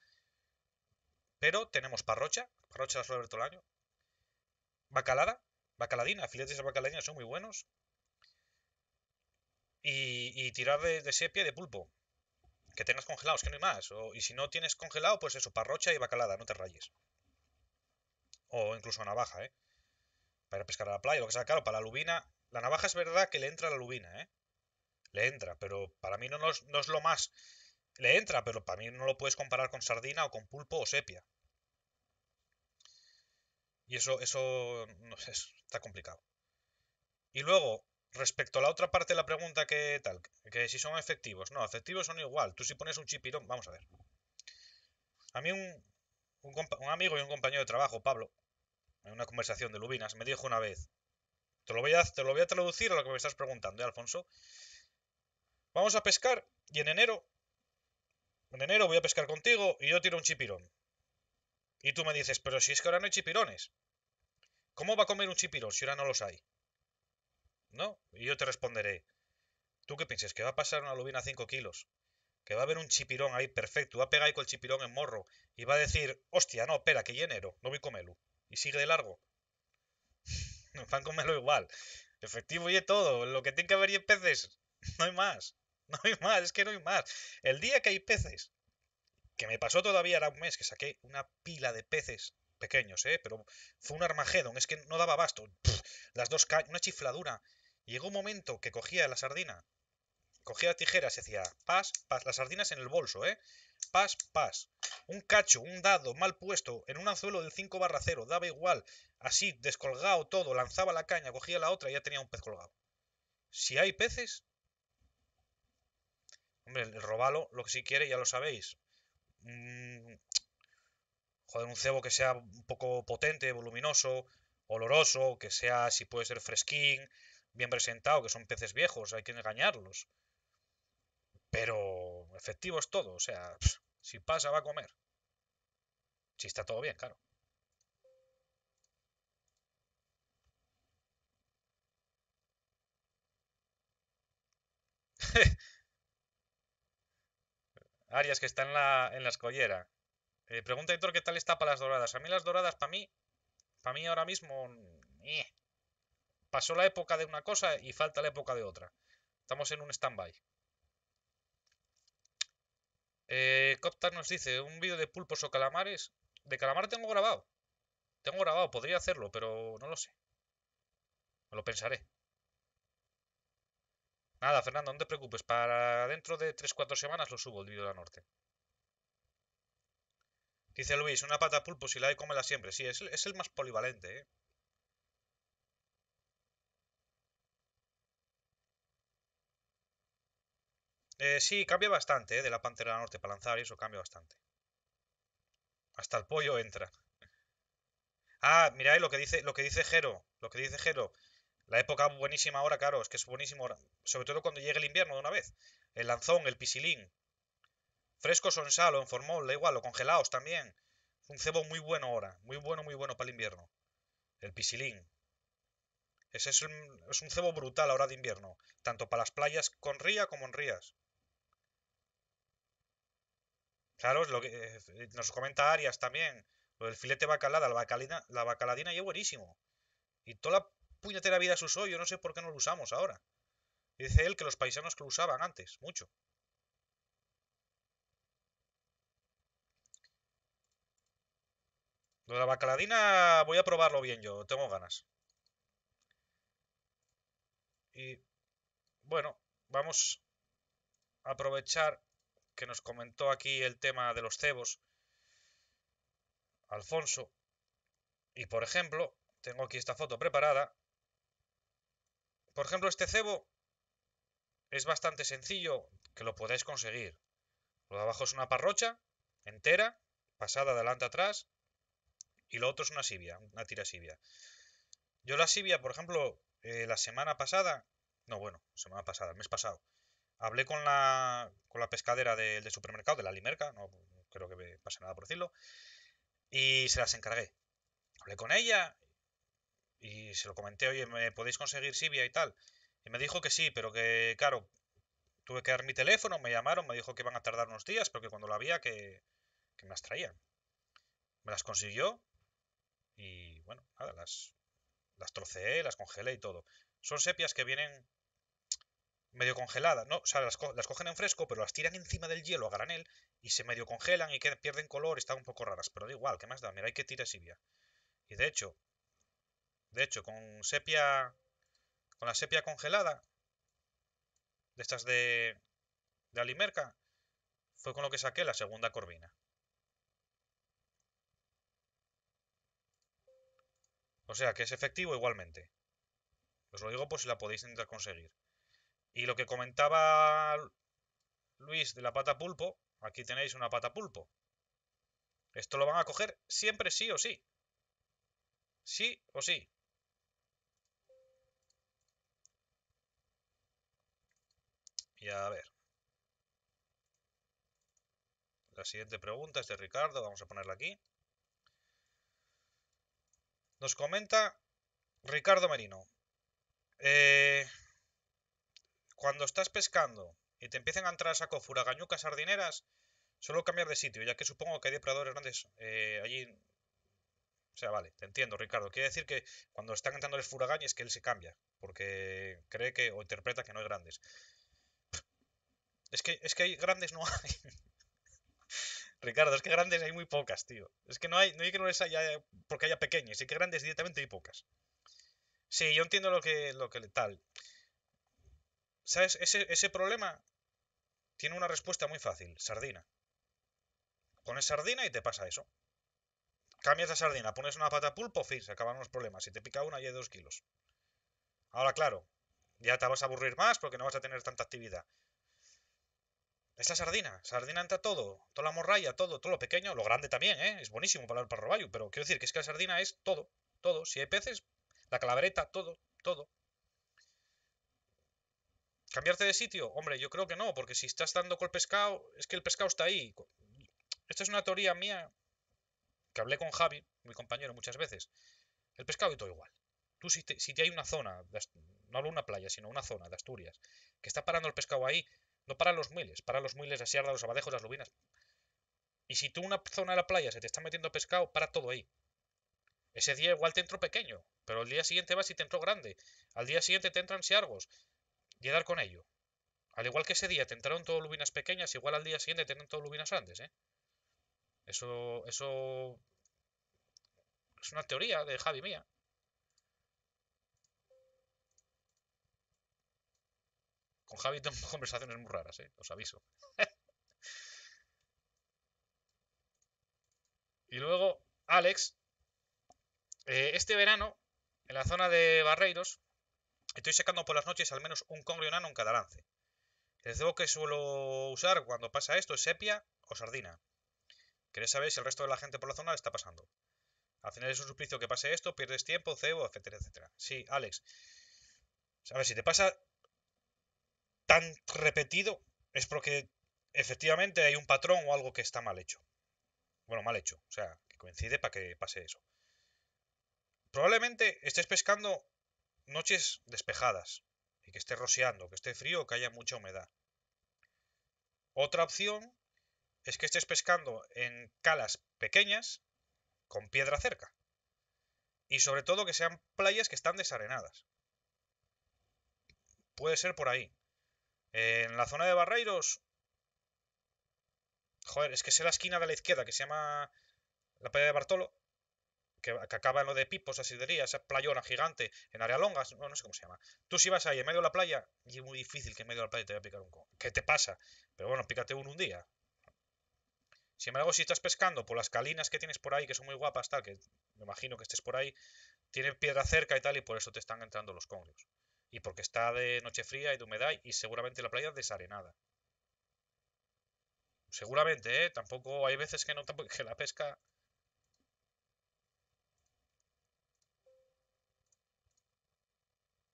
Pero tenemos Parrocha, Parrocha todo Roberto año, Bacalada, Bacaladina, filetes de bacaladina son muy buenos. Y, y tirar de, sepia y de pulpo. Que tengas congelados, que no hay más. y si no tienes congelado, pues eso, parrocha y bacalada, no te rayes. O incluso navaja, ¿eh? Para pescar a la playa, lo que sea, claro, para la lubina. La navaja es verdad que le entra a la lubina, ¿eh? Le entra, pero para mí no, no es lo más le entra, pero para mí no lo puedes comparar con sardina o con pulpo o sepia. Y eso, eso, está complicado. Y luego, respecto a la otra parte de la pregunta que tal, que si son efectivos. No, efectivos son igual. Tú si pones un chipirón, vamos a ver. A mí un, amigo y un compañero de trabajo, Pablo, en una conversación de Lubinas, me dijo una vez, te lo voy a, te lo voy a traducir a lo que me estás preguntando, ¿eh, Alfonso. Vamos a pescar y en enero en enero voy a pescar contigo y yo tiro un chipirón. Y tú me dices, pero si es que ahora no hay chipirones. ¿Cómo va a comer un chipirón si ahora no los hay? ¿No? Y yo te responderé, ¿tú qué piensas? ¿Que va a pasar una lubina a 5 kilos? ¿Que va a haber un chipirón ahí perfecto? Va a pegar ahí con el chipirón en morro y va a decir, hostia, no, espera, que llenero, enero, no voy a comerlo. Y sigue de largo. *laughs* Van a comerlo igual. Efectivo y todo. Lo que tiene que haber y peces. *laughs* No hay más. *laughs* No hay más, es que no hay más. El día que hay peces, que me pasó todavía era un mes, que saqué una pila de peces pequeños, ¿eh? pero fue un armagedón, es que no daba abasto. las dos cañas, una chifladura. Llegó un momento que cogía la sardina, cogía tijeras y hacía pas, pas, las sardinas en el bolso, ¿eh? Pas, pas. Un cacho, un dado mal puesto, en un anzuelo del 5 barra 0, daba igual, así, descolgado todo, lanzaba la caña, cogía la otra y ya tenía un pez colgado. Si hay peces, Hombre, el robalo, lo que sí quiere, ya lo sabéis. Mm, joder, un cebo que sea un poco potente, voluminoso, oloroso, que sea, si puede ser fresquín, bien presentado, que son peces viejos, hay que engañarlos. Pero efectivo es todo, o sea, si pasa va a comer. Si está todo bien, claro. *laughs* Arias, que está en la, en la escollera. Eh, pregunta Héctor qué tal está para las doradas. A mí las doradas, para mí, para mí ahora mismo... pasó la época de una cosa y falta la época de otra. Estamos en un stand-by. Eh, Coptar nos dice, un vídeo de pulpos o calamares. De calamar tengo grabado. Tengo grabado, podría hacerlo, pero no lo sé. lo pensaré. Nada, Fernando, no te preocupes. Para dentro de 3-4 semanas lo subo el vídeo de la norte. Dice Luis, una pata pulpo, si la hay, cómela siempre. Sí, es, el más polivalente, ¿eh? Eh, sí, cambia bastante, ¿eh? de la Pantera de la Norte para lanzar eso cambia bastante. Hasta el pollo entra. Ah, mirad lo que dice, lo que dice Jero, lo que dice Jero. La época buenísima ahora, claro, es que es buenísimo, sobre todo cuando llegue el invierno de una vez. El lanzón, el pisilín, frescos son en sal o en formol, da igual, o congelados también. un cebo muy bueno ahora, muy bueno, muy bueno para el invierno. El pisilín. Ese es un, cebo brutal ahora de invierno, tanto para las playas con ría como en rías. Claro, es lo que eh, nos comenta Arias también, el del filete bacalada, la, la bacaladina y buenísimo. Y toda la la vida se usó, yo no sé por qué no lo usamos ahora. Dice él que los paisanos que lo usaban antes, mucho. Lo de la bacaladina voy a probarlo bien yo, tengo ganas. Y bueno, vamos a aprovechar que nos comentó aquí el tema de los cebos. Alfonso. Y por ejemplo, tengo aquí esta foto preparada. Por ejemplo, este cebo es bastante sencillo que lo podáis conseguir. Lo de abajo es una parrocha entera, pasada adelante atrás, y lo otro es una sibia, una tira sibia. Yo la sibia, por ejemplo, eh, la semana pasada, no, bueno, semana pasada, el mes pasado, hablé con la, con la pescadera del supermercado, de la Limerca, no creo que me pase nada por decirlo, y se las encargué. Hablé con ella y se lo comenté, oye, ¿me podéis conseguir Sibia y tal? Y me dijo que sí, pero que, claro, tuve que dar mi teléfono, me llamaron, me dijo que iban a tardar unos días, pero que cuando la había que, que me las traían. Me las consiguió y, bueno, nada, las, las troceé, las congelé y todo. Son sepias que vienen medio congeladas, ¿no? O sea, las, cogen en fresco, pero las tiran encima del hielo a granel y se medio congelan y que pierden color, están un poco raras, pero da igual, ¿qué más da? Mira, hay que tirar sibia. Y de hecho, de hecho, con sepia. Con la sepia congelada. De estas de. De Alimerca. Fue con lo que saqué la segunda corvina. O sea que es efectivo igualmente. Os lo digo por si la podéis intentar conseguir. Y lo que comentaba Luis de la pata pulpo, aquí tenéis una pata pulpo. Esto lo van a coger siempre sí o sí. Sí o sí. a ver. La siguiente pregunta es de Ricardo, vamos a ponerla aquí. Nos comenta Ricardo Merino. Eh, cuando estás pescando y te empiezan a entrar saco furagañucas sardineras, solo cambiar de sitio, ya que supongo que hay depredadores grandes eh, allí. O sea, vale, te entiendo, Ricardo. Quiere decir que cuando están entrando los furagañes que él se cambia, porque cree que o interpreta que no hay grandes. Es que, es que hay grandes no hay. *laughs* Ricardo, es que grandes hay muy pocas, tío. Es que no hay, no hay que no les haya porque haya pequeñas, y que grandes directamente hay pocas. Sí, yo entiendo lo que, lo que tal. ¿Sabes? Ese, ese problema tiene una respuesta muy fácil, sardina. Pones sardina y te pasa eso. Cambias la sardina, pones una pata pulpo, fin, se acaban los problemas. Si te pica una, ya hay dos kilos. Ahora, claro, ya te vas a aburrir más porque no vas a tener tanta actividad la sardina, sardina entra todo, toda la morralla, todo, todo lo pequeño, lo grande también, ¿eh? es buenísimo para el parroballo, pero quiero decir que es que la sardina es todo, todo, si hay peces, la calavereta, todo, todo. ¿Cambiarte de sitio? Hombre, yo creo que no, porque si estás dando con el pescado, es que el pescado está ahí. Esta es una teoría mía que hablé con Javi, mi compañero, muchas veces. El pescado y todo igual. Tú si, te, si hay una zona, no hablo una playa, sino una zona de Asturias, que está parando el pescado ahí, no para los muiles, para los muiles, de sierra, los abadejos, las lubinas. Y si tú una zona de la playa se te está metiendo pescado, para todo ahí. Ese día igual te entró pequeño, pero el día siguiente vas y te entró grande. Al día siguiente te entran siargos. Y con ello. Al igual que ese día te entraron todas lubinas pequeñas, igual al día siguiente te entran todas lubinas grandes, ¿eh? Eso, eso es una teoría de Javi mía. Con Javi *laughs* conversaciones muy raras, ¿eh? os aviso. *laughs* y luego, Alex, eh, este verano, en la zona de Barreiros, estoy sacando por las noches al menos un congrio en cada lance. El cebo que suelo usar cuando pasa esto es sepia o sardina. Quieres saber si el resto de la gente por la zona le está pasando. Al final es un suplicio que pase esto, pierdes tiempo, cebo, etcétera, etcétera. Sí, Alex. A ver, si te pasa tan repetido es porque efectivamente hay un patrón o algo que está mal hecho. Bueno, mal hecho, o sea, que coincide para que pase eso. Probablemente estés pescando noches despejadas y que esté rociando, que esté frío o que haya mucha humedad. Otra opción es que estés pescando en calas pequeñas con piedra cerca. Y sobre todo que sean playas que están desarenadas. Puede ser por ahí. En la zona de Barreiros. Joder, es que es la esquina de la izquierda que se llama la playa de Bartolo. Que, acaba en lo de Pipos, diría, esa playona gigante en área longa, no, sé cómo se llama. Tú si vas ahí en medio de la playa, y es muy difícil que en medio de la playa te vaya a picar un congo, ¿Qué te pasa? Pero bueno, pícate uno un día. Sin embargo, si estás pescando por las calinas que tienes por ahí, que son muy guapas, tal, que me imagino que estés por ahí, tienen piedra cerca y tal, y por eso te están entrando los congrios y porque está de noche fría y de humedad y seguramente la playa es desarenada. Seguramente, ¿eh? Tampoco hay veces que no, que la pesca...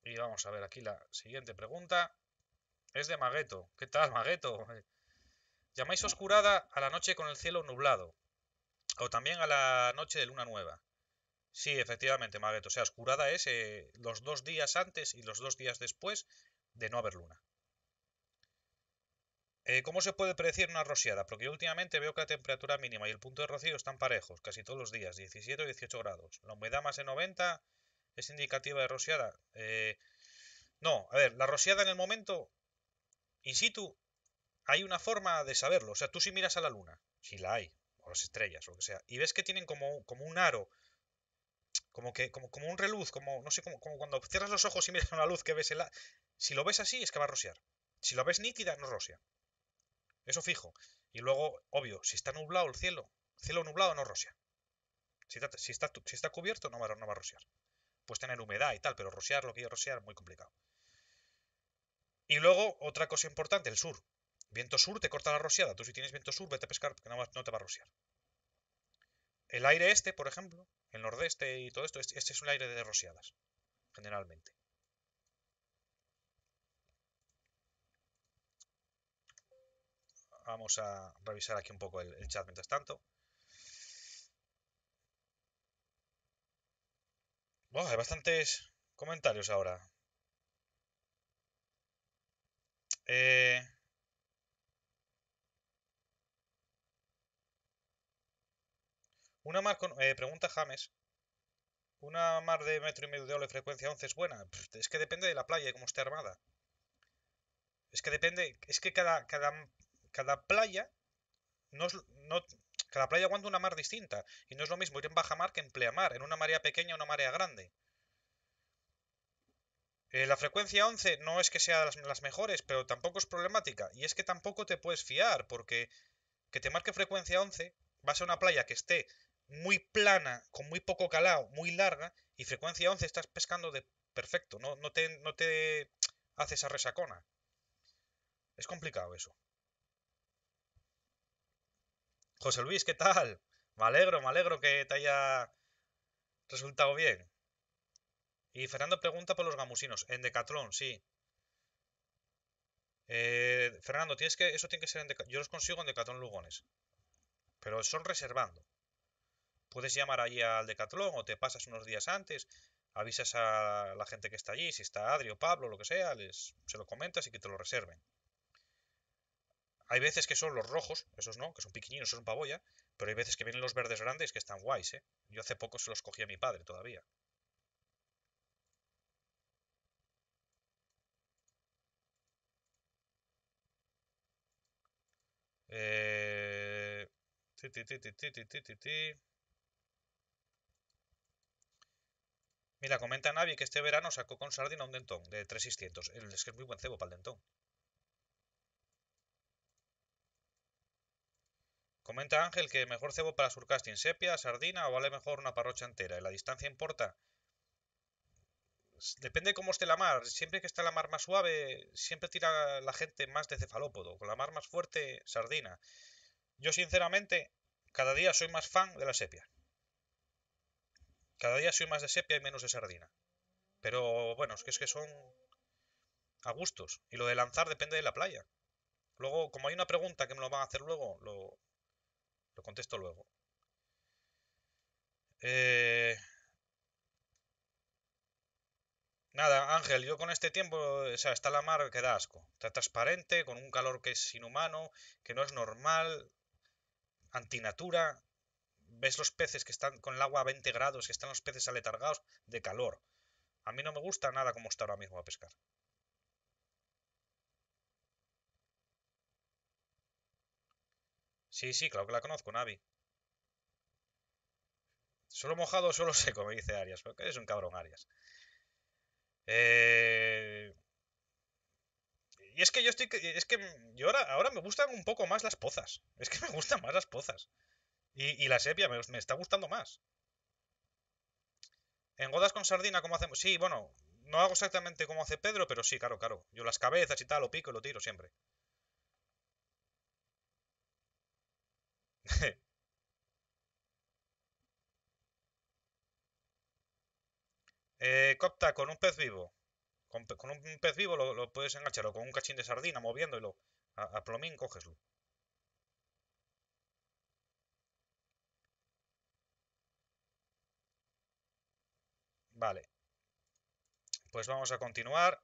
Y vamos a ver aquí la siguiente pregunta. Es de Magueto. ¿Qué tal, Magueto? *laughs* Llamáis oscurada a la noche con el cielo nublado. O también a la noche de luna nueva. Sí, efectivamente, Magueto. O sea, oscurada es eh, los dos días antes y los dos días después de no haber luna. Eh, ¿Cómo se puede predecir una rociada? Porque yo últimamente veo que la temperatura mínima y el punto de rocío están parejos, casi todos los días, 17 o 18 grados. La humedad más de 90 es indicativa de rociada. Eh, no, a ver, la rociada en el momento, in situ, hay una forma de saberlo. O sea, tú si miras a la luna, si la hay, o las estrellas, o lo que sea, y ves que tienen como, como un aro como que como, como un reluz, como no sé, como, cuando cierras los ojos y miras una luz que ves en la... Si lo ves así es que va a rociar. Si lo ves nítida, no rocia. Eso fijo. Y luego, obvio, si está nublado el cielo, cielo nublado no rocia. Si está, si está, cubierto, no va, no va a rociar. Puedes tener humedad y tal, pero rociar, lo que es rociar muy complicado. Y luego, otra cosa importante, el sur. Viento sur te corta la rociada. Tú si tienes viento sur, vete a pescar porque no, no te va a rociar. El aire este, por ejemplo, el nordeste y todo esto, este es un aire de rociadas, generalmente. Vamos a revisar aquí un poco el, chat mientras tanto. hay bastantes comentarios ahora. Eh, Una mar con... Eh, pregunta James. ¿Una mar de metro y medio de ola de frecuencia 11 es buena? es que depende de la playa y cómo esté armada. Es que depende... Es que cada, cada, playa... No, cada playa aguanta una mar distinta. Y no es lo mismo ir en baja mar que en pleamar. En una marea pequeña o una marea grande. Eh, la frecuencia 11 no es que sea las, las, mejores, pero tampoco es problemática. Y es que tampoco te puedes fiar, porque que te marque frecuencia 11, vas a una playa que esté muy plana, con muy poco calado, muy larga, y frecuencia 11 estás pescando de perfecto, no, no, te, no te hace esa resacona. Es complicado eso. José Luis, ¿qué tal? Me alegro, me alegro que te haya resultado bien. Y Fernando pregunta por los gamusinos. En Decatrón, sí. Eh, Fernando, tienes que, eso tiene que ser en Yo los consigo en Decathlon Lugones. Pero son reservando puedes llamar allí al Decathlon o te pasas unos días antes, avisas a la gente que está allí, si está Adri o Pablo, lo que sea, les, se lo comentas y que te lo reserven. Hay veces que son los rojos, esos no, que son piquiñinos, son paboya, pero hay veces que vienen los verdes grandes que están guays, ¿eh? Yo hace poco se los cogí a mi padre todavía. Eh... Mira, comenta Navi que este verano sacó con sardina un dentón de 3600. Es que es muy buen cebo para el dentón. Comenta Ángel que mejor cebo para surcasting, sepia, sardina o vale mejor una parrocha entera. ¿La distancia importa? Depende cómo esté la mar. Siempre que está la mar más suave, siempre tira la gente más de cefalópodo. Con la mar más fuerte, sardina. Yo sinceramente, cada día soy más fan de la sepia. Cada día soy más de sepia y menos de sardina. Pero bueno, es que, es que son a gustos. Y lo de lanzar depende de la playa. Luego, como hay una pregunta que me lo van a hacer luego, lo, contesto luego. Eh, nada, Ángel, yo con este tiempo, o sea, está la mar que da asco. Está transparente, con un calor que es inhumano, que no es normal, antinatura ves los peces que están con el agua a 20 grados, que están los peces aletargados de calor. A mí no me gusta nada como está ahora mismo a pescar. Sí, sí, claro que la conozco, Navi. Solo mojado solo seco, me dice Arias. Porque es un cabrón, Arias. Eh, y es que yo estoy. Es que yo ahora, ahora me gustan un poco más las pozas. Es que me gustan más las pozas. Y, la sepia me, está gustando más. ¿Engodas con sardina, como hacemos? Sí, bueno, no hago exactamente como hace Pedro, pero sí, claro, claro. Yo las cabezas y tal, lo pico y lo tiro siempre. *laughs* eh, copta con un pez vivo. Con, un pez vivo lo, puedes enganchar o con un cachín de sardina moviéndolo. A, a plomín cogeslo. Vale. Pues vamos a continuar.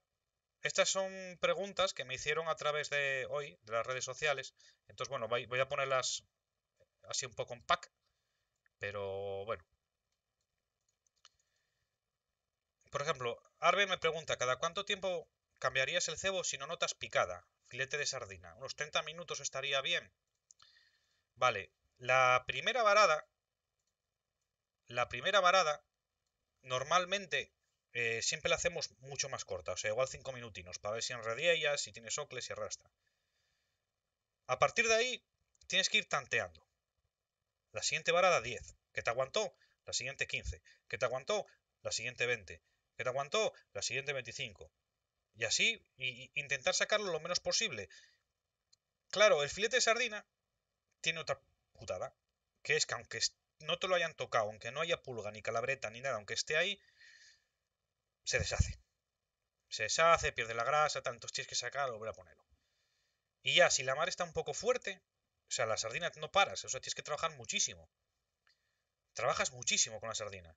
Estas son preguntas que me hicieron a través de hoy, de las redes sociales. Entonces, bueno, voy a ponerlas así un poco en pack. Pero bueno. Por ejemplo, Arbe me pregunta, ¿cada cuánto tiempo cambiarías el cebo si no notas picada? Filete de sardina. Unos 30 minutos estaría bien. Vale, la primera varada, la primera varada normalmente eh, siempre la hacemos mucho más corta, o sea, igual 5 minutinos, para ver si ella, si tiene socles, si arrastra. A partir de ahí, tienes que ir tanteando. La siguiente varada 10, que te aguantó, la siguiente 15, que te aguantó, la siguiente 20, que te aguantó, la siguiente 25. Y así, intentar sacarlo lo menos posible. Claro, el filete de sardina tiene otra putada, que es que aunque no te lo hayan tocado, aunque no haya pulga, ni calabreta, ni nada, aunque esté ahí, se deshace. Se deshace, pierde la grasa, tantos tienes que sacar, volver a ponerlo. Y ya, si la mar está un poco fuerte, o sea, la sardina no paras, o sea, tienes que trabajar muchísimo. Trabajas muchísimo con la sardina.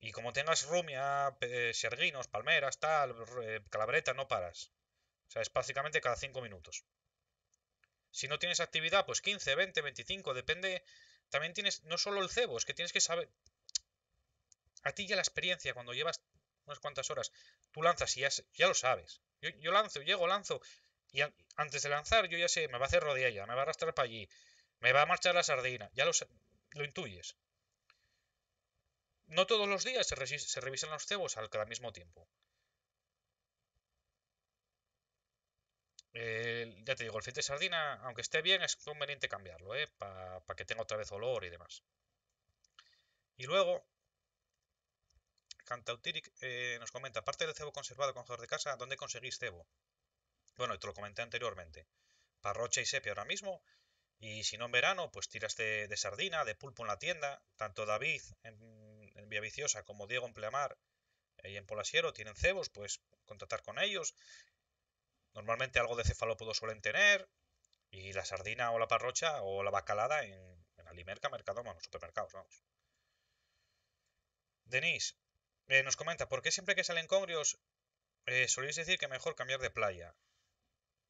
Y como tengas rumia, eh, serguinos, palmeras, tal, eh, calabreta, no paras. O sea, es básicamente cada 5 minutos. Si no tienes actividad, pues 15, 20, 25, depende también tienes no solo el cebo, es que tienes que saber. A ti ya la experiencia, cuando llevas unas cuantas horas, tú lanzas y ya, ya lo sabes. Yo, lanzo, llego, lanzo. Y antes de lanzar, yo ya sé, me va a hacer rodilla, me va a arrastrar para allí, me va a marchar la sardina. Ya lo, lo intuyes. No todos los días se, se revisan los cebos al cada mismo tiempo. ya te digo, el aceite de sardina, aunque esté bien, es conveniente cambiarlo, ¿eh? Para que tenga otra vez olor y demás. Y luego, Cantautiric eh, nos comenta, aparte del cebo conservado con de casa, ¿dónde conseguís cebo? Bueno, te lo comenté anteriormente. Parrocha y sepia ahora mismo. Y si no en verano, pues tiraste de, sardina, de pulpo en la tienda. Tanto David en, en Vía Viciosa como Diego en Pleamar eh, y en Polasiero tienen cebos, pues contratar con ellos. Normalmente algo de cefalópodo suelen tener y la sardina o la parrocha o la bacalada en, en Alimerca, mercado en los supermercados, vamos. Denise eh, nos comenta, ¿por qué siempre que salen congrios eh, soléis decir que mejor cambiar de playa?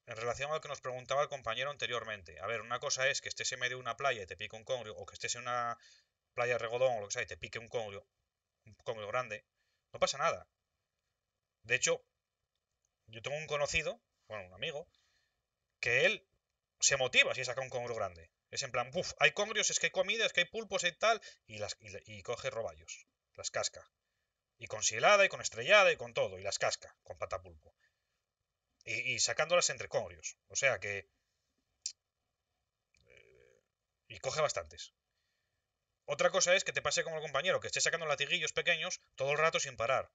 En relación a lo que nos preguntaba el compañero anteriormente. A ver, una cosa es que estés en medio de una playa y te pique un congrio, o que estés en una playa regodón o lo que sea y te pique un congrio, un congrio grande. No pasa nada. De hecho, yo tengo un conocido bueno, un amigo, que él se motiva si saca un congro grande. Es en plan, ¡buf! hay congrios, es que hay comida, es que hay pulpos, y tal, y, las, y, coge roballos, las casca. Y con silada, y con estrellada, y con todo, y las casca, con patapulpo. Y, sacándolas entre congrios. O sea que... Eh, y coge bastantes. Otra cosa es que te pase como el compañero, que esté sacando latiguillos pequeños todo el rato sin parar.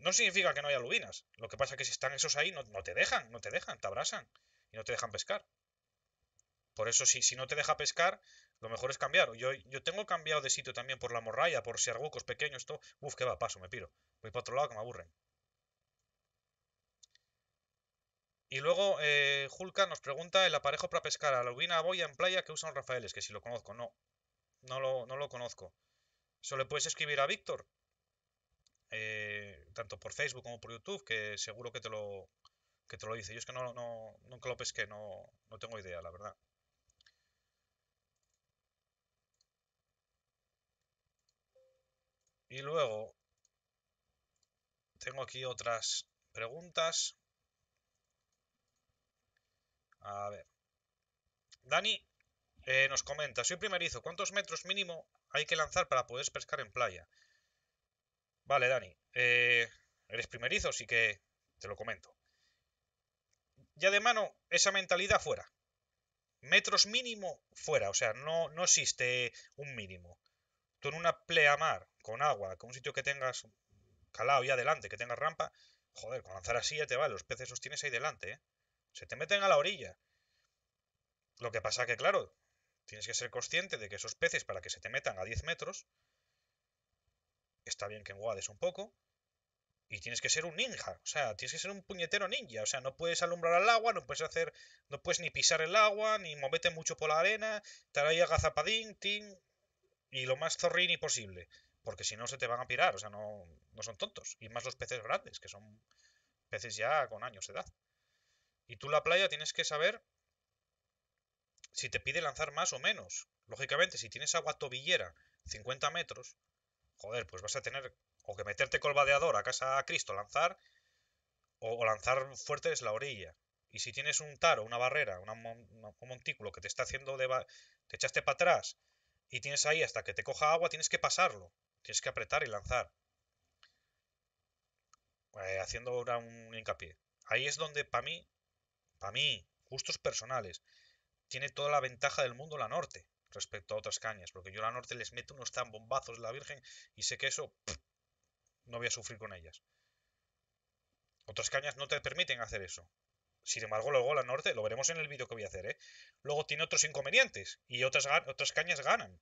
No significa que no haya alubinas. Lo que pasa es que si están esos ahí, no, te dejan, no te dejan, te abrasan y no te dejan pescar. Por eso, si, si no te deja pescar, lo mejor es cambiar. Yo, yo tengo cambiado de sitio también por la morralla, por siargucos pequeños, todo. Uf, que va, paso, me piro. Voy para otro lado que me aburren. Y luego, eh, Julka nos pregunta el aparejo para pescar a la lubina boya en playa que usan Rafael. que si lo conozco, no. No lo, no lo conozco. ¿Solo le puedes escribir a Víctor. Eh, tanto por Facebook como por YouTube, que seguro que te lo, que te lo dice. Yo es que no, no, nunca lo pesqué, no, no tengo idea, la verdad. Y luego tengo aquí otras preguntas. A ver. Dani eh, nos comenta, soy primerizo, ¿cuántos metros mínimo hay que lanzar para poder pescar en playa? Vale, Dani. Eh, eres primerizo, así que te lo comento. Ya de mano, esa mentalidad fuera. Metros mínimo fuera, o sea, no, no existe un mínimo. Tú en una pleamar, con agua, con un sitio que tengas calado y adelante, que tengas rampa, joder, con lanzar así ya te va, los peces los tienes ahí delante, ¿eh? Se te meten a la orilla. Lo que pasa que, claro, tienes que ser consciente de que esos peces, para que se te metan a 10 metros, está bien que enguades un poco, y tienes que ser un ninja, o sea, tienes que ser un puñetero ninja, o sea, no puedes alumbrar al agua, no puedes hacer, no puedes ni pisar el agua, ni moverte mucho por la arena, estar ahí agazapadín, tin, y lo más zorrini posible, porque si no se te van a pirar, o sea, no, no son tontos, y más los peces grandes, que son peces ya con años de edad. Y tú la playa tienes que saber si te pide lanzar más o menos. Lógicamente, si tienes agua tobillera, 50 metros, joder, pues vas a tener o que meterte col a casa a Cristo, lanzar, o, lanzar fuerte desde la orilla. Y si tienes un taro, una barrera, un montículo que te está haciendo de... te echaste para atrás y tienes ahí hasta que te coja agua, tienes que pasarlo. Tienes que apretar y lanzar. Eh, haciendo ahora un hincapié. Ahí es donde, para mí, para mí, gustos personales, tiene toda la ventaja del mundo la norte respecto a otras cañas, porque yo a la norte les meto unos tan bombazos de la Virgen y sé que eso no voy a sufrir con ellas. Otras cañas no te permiten hacer eso. Sin embargo, luego la norte, lo veremos en el vídeo que voy a hacer, ¿eh? luego tiene otros inconvenientes y otras, otras cañas ganan.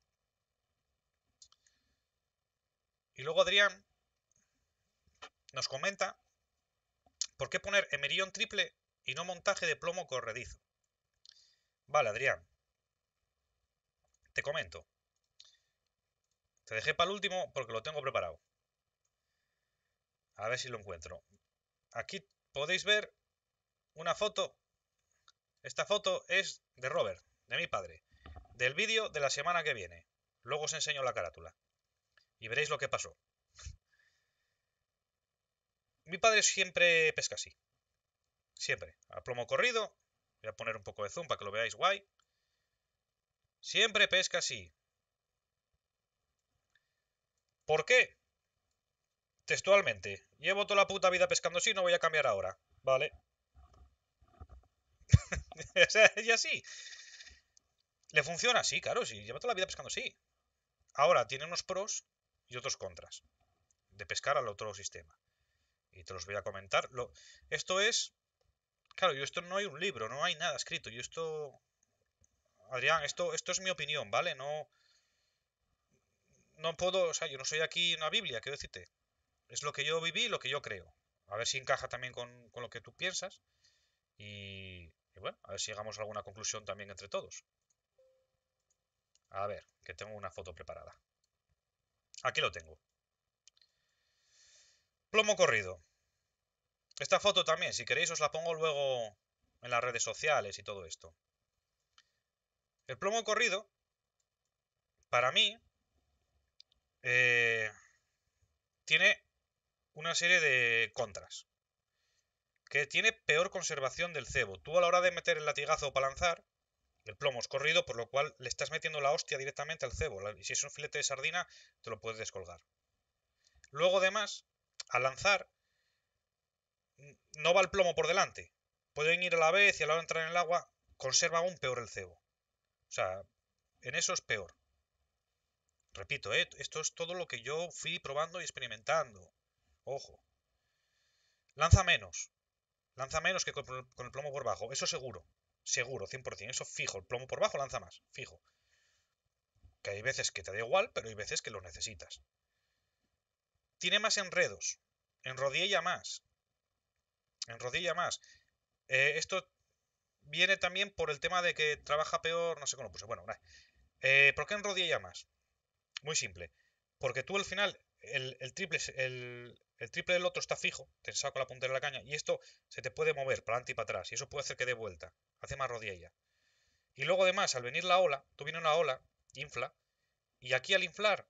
Y luego Adrián nos comenta por qué poner emerión triple y no montaje de plomo corredizo. Vale, Adrián, te comento. Te dejé para el último porque lo tengo preparado. A ver si lo encuentro. Aquí podéis ver una foto. Esta foto es de Robert, de mi padre. Del vídeo de la semana que viene. Luego os enseño la carátula. Y veréis lo que pasó. Mi padre siempre pesca así. Siempre. A plomo corrido. Voy a poner un poco de zoom para que lo veáis guay. Siempre pesca así. ¿Por qué? Textualmente. Llevo toda la puta vida pescando así, no voy a cambiar ahora. Vale. *laughs* y así. Le funciona así, claro, Si Lleva toda la vida pescando así. Ahora tiene unos pros y otros contras de pescar al otro sistema. Y te los voy a comentar. Esto es... Claro, yo esto no hay un libro, no hay nada escrito. Yo esto Adrián, esto, esto es mi opinión, ¿vale? No, no puedo, o sea, yo no soy aquí una Biblia, quiero decirte. Es lo que yo viví y lo que yo creo. A ver si encaja también con, con lo que tú piensas. Y, y, bueno, a ver si llegamos a alguna conclusión también entre todos. A ver, que tengo una foto preparada. Aquí lo tengo. Plomo corrido. Esta foto también, si queréis, os la pongo luego en las redes sociales y todo esto. El plomo corrido, para mí, eh, tiene una serie de contras. Que tiene peor conservación del cebo. Tú a la hora de meter el latigazo para lanzar, el plomo es corrido, por lo cual le estás metiendo la hostia directamente al cebo. Y si es un filete de sardina, te lo puedes descolgar. Luego, además, al lanzar, no va el plomo por delante. Pueden ir a la vez y a la hora de entrar en el agua, conserva aún peor el cebo. O sea, en eso es peor. Repito, eh, esto es todo lo que yo fui probando y experimentando. Ojo. Lanza menos. Lanza menos que con, el plomo por bajo. Eso seguro. Seguro, 100%. Eso fijo. El plomo por bajo lanza más. Fijo. Que hay veces que te da igual, pero hay veces que lo necesitas. Tiene más enredos. En rodilla más. En rodilla más. Eh, esto viene también por el tema de que trabaja peor, no sé cómo lo puse. Bueno, eh, ¿por qué en rodilla más? Muy simple. Porque tú al final, el, triple, el, triple del otro está fijo, te saco la puntera de la caña, y esto se te puede mover para adelante y para atrás, y eso puede hacer que dé vuelta, hace más rodilla. Y luego además, al venir la ola, tú vienes una ola, infla, y aquí al inflar,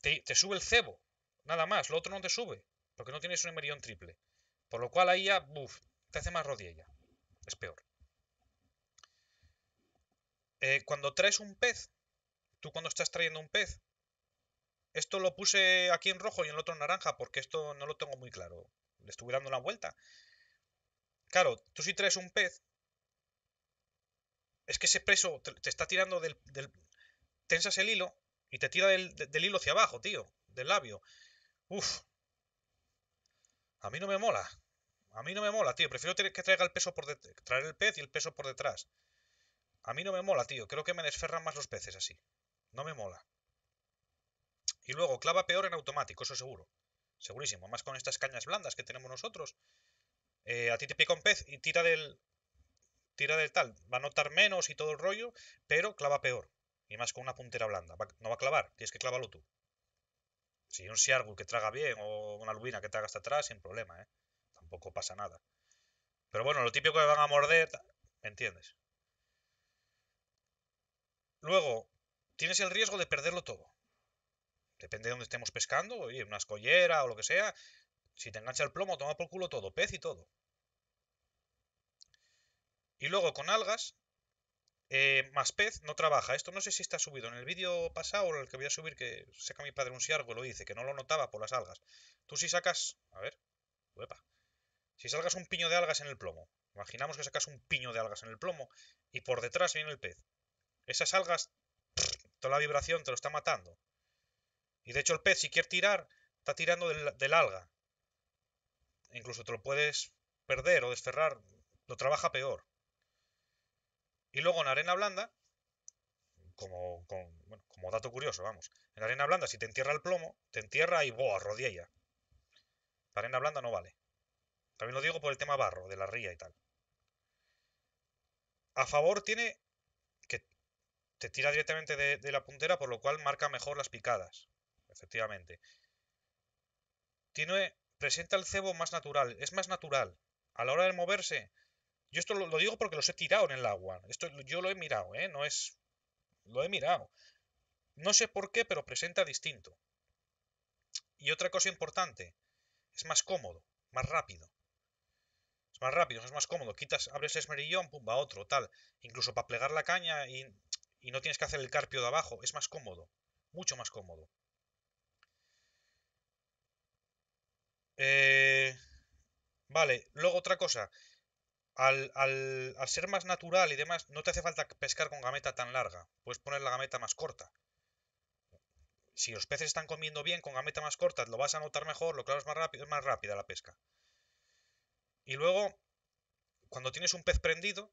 te, sube el cebo, nada más, lo otro no te sube, porque no tienes un emerión triple. Por lo cual ahí ya, buf, te hace más rodilla es peor. Eh, cuando traes un pez, tú cuando estás trayendo un pez, esto lo puse aquí en rojo y en el otro en naranja porque esto no lo tengo muy claro. Le estuve dando la vuelta. Claro, tú si traes un pez, es que ese preso te, está tirando del, del, Tensas el hilo y te tira del, del hilo hacia abajo, tío, del labio. Uf. A mí no me mola. A mí no me mola, tío. Prefiero que traiga el peso por traer el pez y el peso por detrás. A mí no me mola, tío. Creo que me desferran más los peces así. No me mola. Y luego clava peor en automático, eso seguro. Segurísimo. Más con estas cañas blandas que tenemos nosotros. Eh, a ti te pica un pez y tira del. Tira del tal. Va a notar menos y todo el rollo, pero clava peor. Y más con una puntera blanda. no va a clavar, tienes que clavarlo tú. Si un Siargu que traga bien o una lubina que traga hasta atrás, sin problema, ¿eh? poco pasa nada. Pero bueno, lo típico que van a morder, entiendes? Luego, tienes el riesgo de perderlo todo. Depende de dónde estemos pescando, oye, una escollera o lo que sea. Si te engancha el plomo, toma por culo todo, pez y todo. Y luego con algas, eh, más pez no trabaja. Esto no sé si está subido en el vídeo pasado o en el que voy a subir, que saca mi padre un siargo y lo dice, que no lo notaba por las algas. Tú si sacas... A ver. Uepa. Si salgas un piño de algas en el plomo, imaginamos que sacas un piño de algas en el plomo y por detrás viene el pez. Esas algas, toda la vibración te lo está matando. Y de hecho el pez, si quiere tirar, está tirando del, alga. Incluso te lo puedes perder o desferrar, lo trabaja peor. Y luego en arena blanda, como, dato curioso, vamos, en arena blanda si te entierra el plomo, te entierra y boa, rodilla. La arena blanda no vale. También lo digo por el tema barro, de la ría y tal. A favor tiene que te tira directamente de, la puntera, por lo cual marca mejor las picadas. Efectivamente. Tiene, presenta el cebo más natural. Es más natural. A la hora de moverse. Yo esto lo, digo porque los he tirado en el agua. Esto yo lo he mirado, ¿eh? No es. Lo he mirado. No sé por qué, pero presenta distinto. Y otra cosa importante, es más cómodo, más rápido es más rápido, es más cómodo, quitas, abres el esmerillón, pum, va otro, tal. Incluso para plegar la caña y, no tienes que hacer el carpio de abajo, es más cómodo, mucho más cómodo. Eh, vale, luego otra cosa. Al, al, al, ser más natural y demás, no te hace falta pescar con gameta tan larga. Puedes poner la gameta más corta. Si los peces están comiendo bien con gameta más corta, lo vas a notar mejor, lo claro es más rápido, es más rápida la pesca. Y luego, cuando tienes un pez prendido,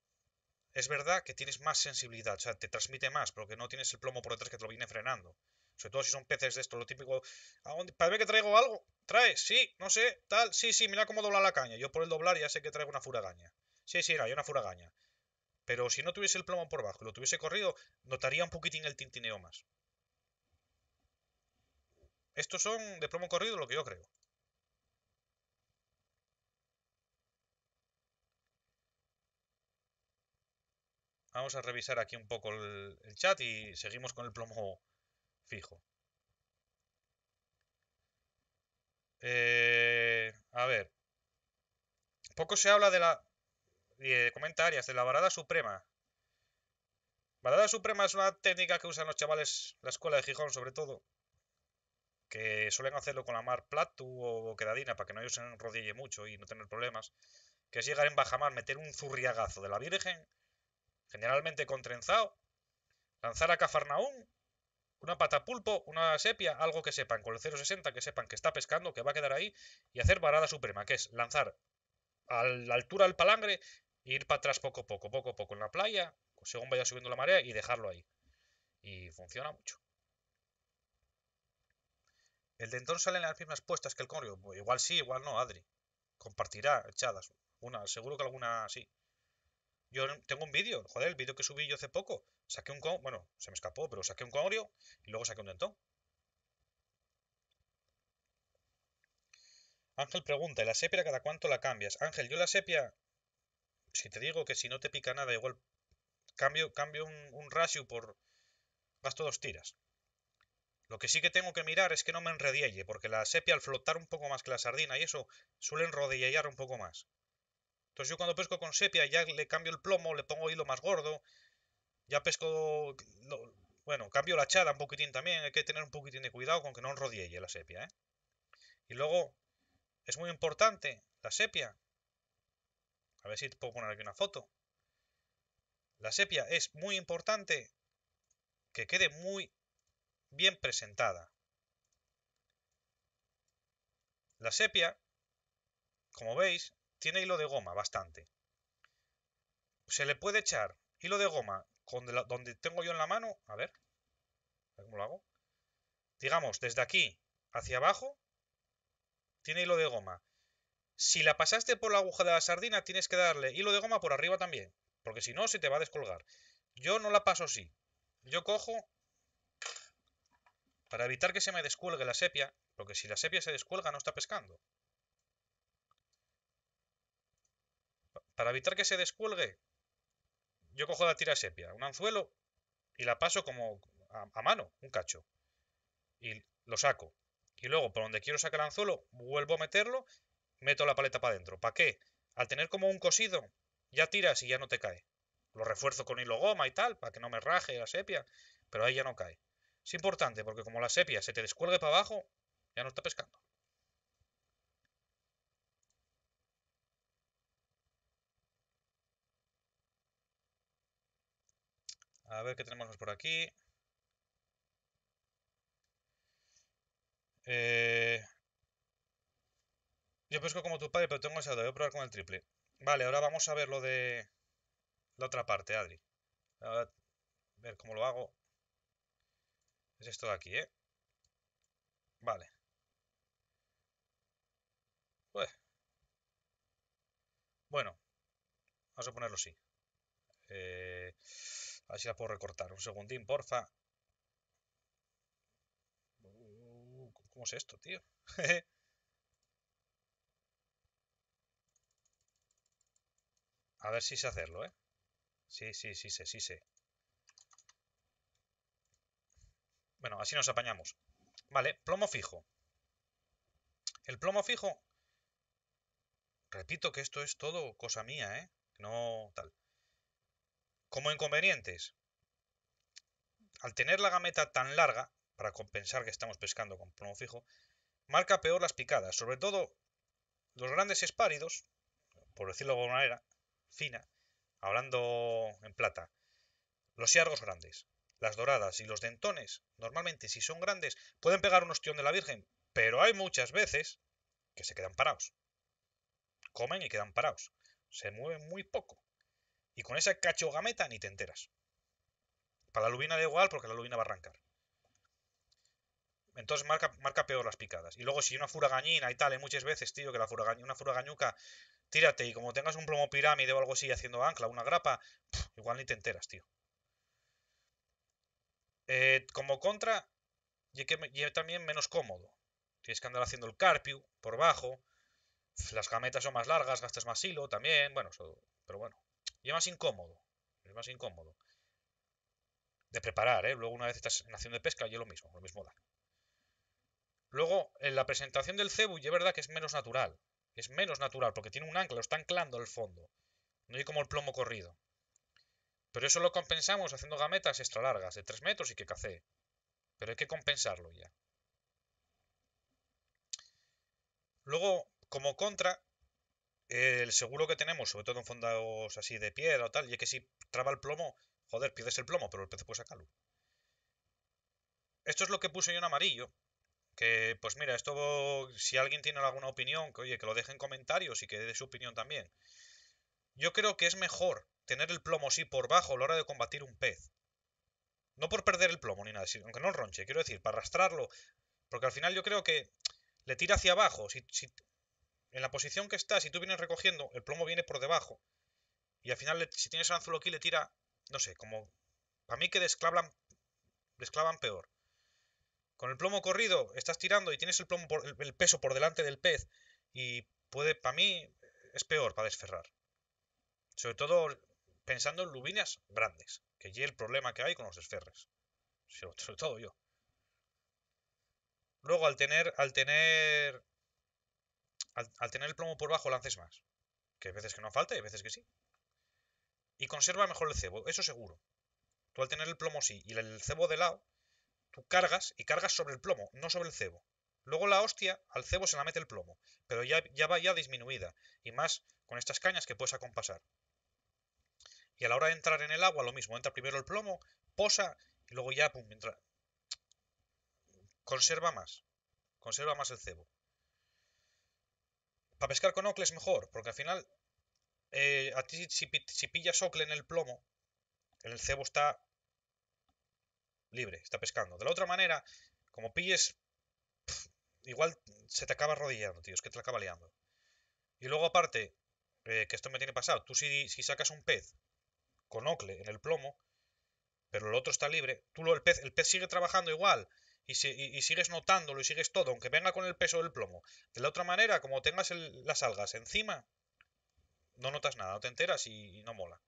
es verdad que tienes más sensibilidad, o sea, te transmite más, porque no tienes el plomo por detrás que te lo viene frenando. Sobre todo si son peces de esto, lo típico, para ver que traigo algo, trae, sí, no sé, tal, sí, sí, mira cómo dobla la caña. Yo por el doblar ya sé que traigo una furagaña. Sí, sí, hay una furagaña. Pero si no tuviese el plomo por bajo y lo tuviese corrido, notaría un poquitín el tintineo más. Estos son de plomo corrido lo que yo creo. Vamos a revisar aquí un poco el, chat y seguimos con el plomo fijo. Eh, a ver. Poco se habla de la... de de la varada suprema. Varada suprema es una técnica que usan los chavales, la escuela de Gijón sobre todo, que suelen hacerlo con la mar platu o quedadina para que no ellos se enrodille mucho y no tener problemas, que es llegar en bajamar, meter un zurriagazo de la Virgen generalmente con trenzado, lanzar a Cafarnaún, una pata pulpo, una sepia, algo que sepan con el 060, que sepan que está pescando, que va a quedar ahí, y hacer varada suprema, que es lanzar a la altura del palangre e ir para atrás poco a poco, poco a poco en la playa, según vaya subiendo la marea, y dejarlo ahí. Y funciona mucho. ¿El dentón sale en las mismas puestas que el corrio Igual sí, igual no, Adri. Compartirá echadas. Una, seguro que alguna sí. Yo tengo un vídeo, joder, el vídeo que subí yo hace poco. Saqué un con... Bueno, se me escapó, pero saqué un congrio y luego saqué un dentón. Ángel pregunta, ¿y la sepia cada cuánto la cambias? Ángel, yo la sepia, si te digo que si no te pica nada, igual cambio, cambio un, ratio por... gasto dos tiras. Lo que sí que tengo que mirar es que no me enredielle, porque la sepia al flotar un poco más que la sardina y eso, suelen rodillar un poco más. Entonces yo cuando pesco con sepia ya le cambio el plomo, le pongo hilo más gordo, ya pesco, bueno, cambio la chada un poquitín también, hay que tener un poquitín de cuidado con que no enrodille la sepia. ¿eh? Y luego es muy importante la sepia. A ver si te puedo poner aquí una foto. La sepia es muy importante que quede muy bien presentada. La sepia, como veis, tiene hilo de goma, bastante. Se le puede echar hilo de goma donde tengo yo en la mano. A ver. ¿Cómo lo hago? Digamos, desde aquí hacia abajo. Tiene hilo de goma. Si la pasaste por la aguja de la sardina, tienes que darle hilo de goma por arriba también. Porque si no, se te va a descolgar. Yo no la paso así. Yo cojo... Para evitar que se me descuelgue la sepia. Porque si la sepia se descuelga, no está pescando. Para evitar que se descuelgue, yo cojo la tira sepia, un anzuelo, y la paso como a, mano, un cacho. Y lo saco. Y luego, por donde quiero sacar el anzuelo, vuelvo a meterlo, meto la paleta para adentro. ¿Para qué? Al tener como un cosido, ya tiras y ya no te cae. Lo refuerzo con hilo goma y tal, para que no me raje la sepia, pero ahí ya no cae. Es importante porque como la sepia se te descuelgue para abajo, ya no está pescando. A ver qué tenemos por aquí. Eh, yo pesco como tu padre, pero tengo esa. a probar con el triple. Vale, ahora vamos a ver lo de la otra parte, Adri. a ver cómo lo hago. Es esto de aquí, ¿eh? Vale. Pues. Bueno, vamos a ponerlo así. Eh... A ver si la puedo recortar. Un segundín, porfa. Uh, ¿Cómo es esto, tío? *laughs* a ver si sé hacerlo, ¿eh? Sí, sí, sí sí, sí Bueno, así nos apañamos. Vale, plomo fijo. El plomo fijo... Repito que esto es todo cosa mía, ¿eh? No tal. Como inconvenientes, al tener la gameta tan larga, para compensar que estamos pescando con plomo fijo, marca peor las picadas, sobre todo los grandes espáridos, por decirlo de una manera fina, hablando en plata, los siargos grandes, las doradas y los dentones, normalmente si son grandes, pueden pegar un ostión de la Virgen, pero hay muchas veces que se quedan parados. Comen y quedan parados. Se mueven muy poco. Y con esa cacho gameta ni te enteras. Para la lubina da igual porque la lubina va a arrancar. Entonces marca, peor las picadas. Y luego si una furagañina y tal, hay muchas veces, tío, que la furaga. una furagañuca, tírate y como tengas un plomo pirámide o algo así haciendo ancla, una grapa, igual ni te enteras, tío. Eh, como contra, y, que, también menos cómodo. Tienes que andar haciendo el carpio por bajo. Las gametas son más largas, gastas más hilo también. Bueno, eso, pero bueno. Y es más incómodo. Es más incómodo. De preparar, ¿eh? Luego una vez estás en acción de pesca y es lo mismo, lo mismo da. Luego, en la presentación del cebu, y es verdad que es menos natural. Es menos natural porque tiene un ancla, lo está anclando al fondo. No hay como el plomo corrido. Pero eso lo compensamos haciendo gametas extra largas, de 3 metros y que cacé. Pero hay que compensarlo ya. Luego, como contra, el seguro que tenemos, sobre todo en fondos así de piedra o tal, y es que si traba el plomo, joder, pierdes el plomo, pero el pez puede sacarlo. Esto es lo que puse yo en amarillo. Que, pues mira, esto, si alguien tiene alguna opinión, que oye, que lo deje en comentarios y que dé su opinión también. Yo creo que es mejor tener el plomo así por bajo a la hora de combatir un pez. No por perder el plomo ni nada, aunque no el ronche, quiero decir, para arrastrarlo. Porque al final yo creo que le tira hacia abajo. si, en la posición que está, si tú vienes recogiendo, el plomo viene por debajo. Y al final, si tienes el anzuelo aquí, le tira, no sé, como... Para mí que desclavan, desclavan peor. Con el plomo corrido, estás tirando y tienes el, plomo el, peso por delante del pez. Y puede, para mí, es peor para desferrar. Sobre todo pensando en lubinas grandes, que es el problema que hay con los desferres. Sobre todo yo. Luego, al tener, al tener al, tener el plomo por bajo lances más. Que hay veces que no falta y hay veces que sí. Y conserva mejor el cebo, eso seguro. Tú al tener el plomo sí y el cebo de lado, tú cargas y cargas sobre el plomo, no sobre el cebo. Luego la hostia, al cebo se la mete el plomo, pero ya, ya va ya disminuida, y más con estas cañas que puedes acompasar. Y a la hora de entrar en el agua, lo mismo, entra primero el plomo, posa, y luego ya, pum, Conserva más, conserva más el cebo. Para pescar con ocle es mejor, porque al final, eh, a ti si, pillas ocle en el plomo, el cebo está libre, está pescando. De la otra manera, como pilles, igual se te acaba rodillando, tío, es que te la acaba liando. Y luego aparte, eh, que esto me tiene pasado, tú si, sacas un pez con ocle en el plomo, pero el otro está libre, tú lo, el pez, el pez sigue trabajando igual, y, sigues notándolo y sigues todo, aunque venga con el peso del plomo. De la otra manera, como tengas las algas encima, no notas nada, no te enteras y, no mola.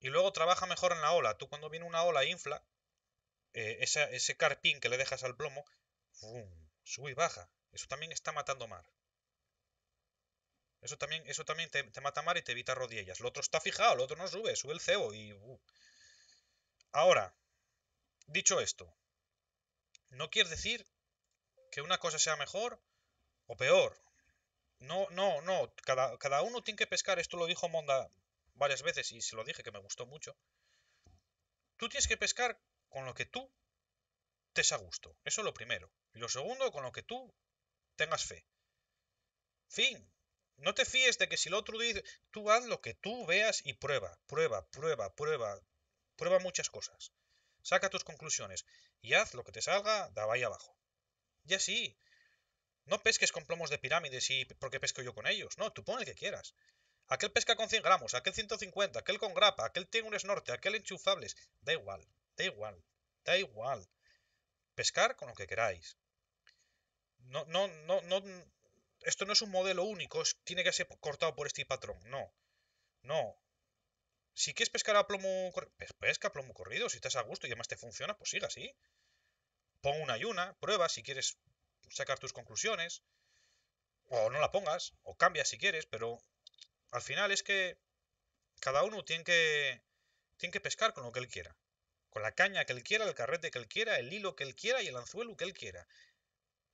Y luego trabaja mejor en la ola. Tú cuando viene una ola e infla, eh, ese carpín que le dejas al plomo, sube y baja. Eso también está matando mar. Eso también, eso también te, mata mar y te evita rodillas. Lo otro está fijado, el otro no sube, sube el cebo y... Uh. Ahora, dicho esto, no quiere decir que una cosa sea mejor o peor. No, no, no. Cada, uno tiene que pescar. Esto lo dijo Monda varias veces y se lo dije que me gustó mucho. Tú tienes que pescar con lo que tú te a gusto. Eso es lo primero. Y lo segundo, con lo que tú tengas fe. Fin. No te fíes de que si el otro dice, tú haz lo que tú veas y prueba, prueba, prueba, prueba, prueba muchas cosas. Saca tus conclusiones y haz lo que te salga de ahí abajo. Ya sí. No pesques con plomos de pirámides y porque pesco yo con ellos. No, tú pon el que quieras. Aquel pesca con 100 gramos, aquel 150, aquel con grapa, aquel tiene un esnorte, aquel enchufables. Da igual, da igual, da igual. Pescar con lo que queráis. No, no, no, no. Esto no es un modelo único, tiene que ser cortado por este patrón. No, no. Si quieres pescar a plomo corrido, pesca a plomo corrido. Si estás a gusto y además te funciona, pues siga así. Pon una y una, prueba si quieres sacar tus conclusiones. O no la pongas, o cambia si quieres, pero al final es que cada uno tiene que, tiene que pescar con lo que él quiera. Con la caña que él quiera, el carrete que él quiera, el hilo que él quiera y el anzuelo que él quiera.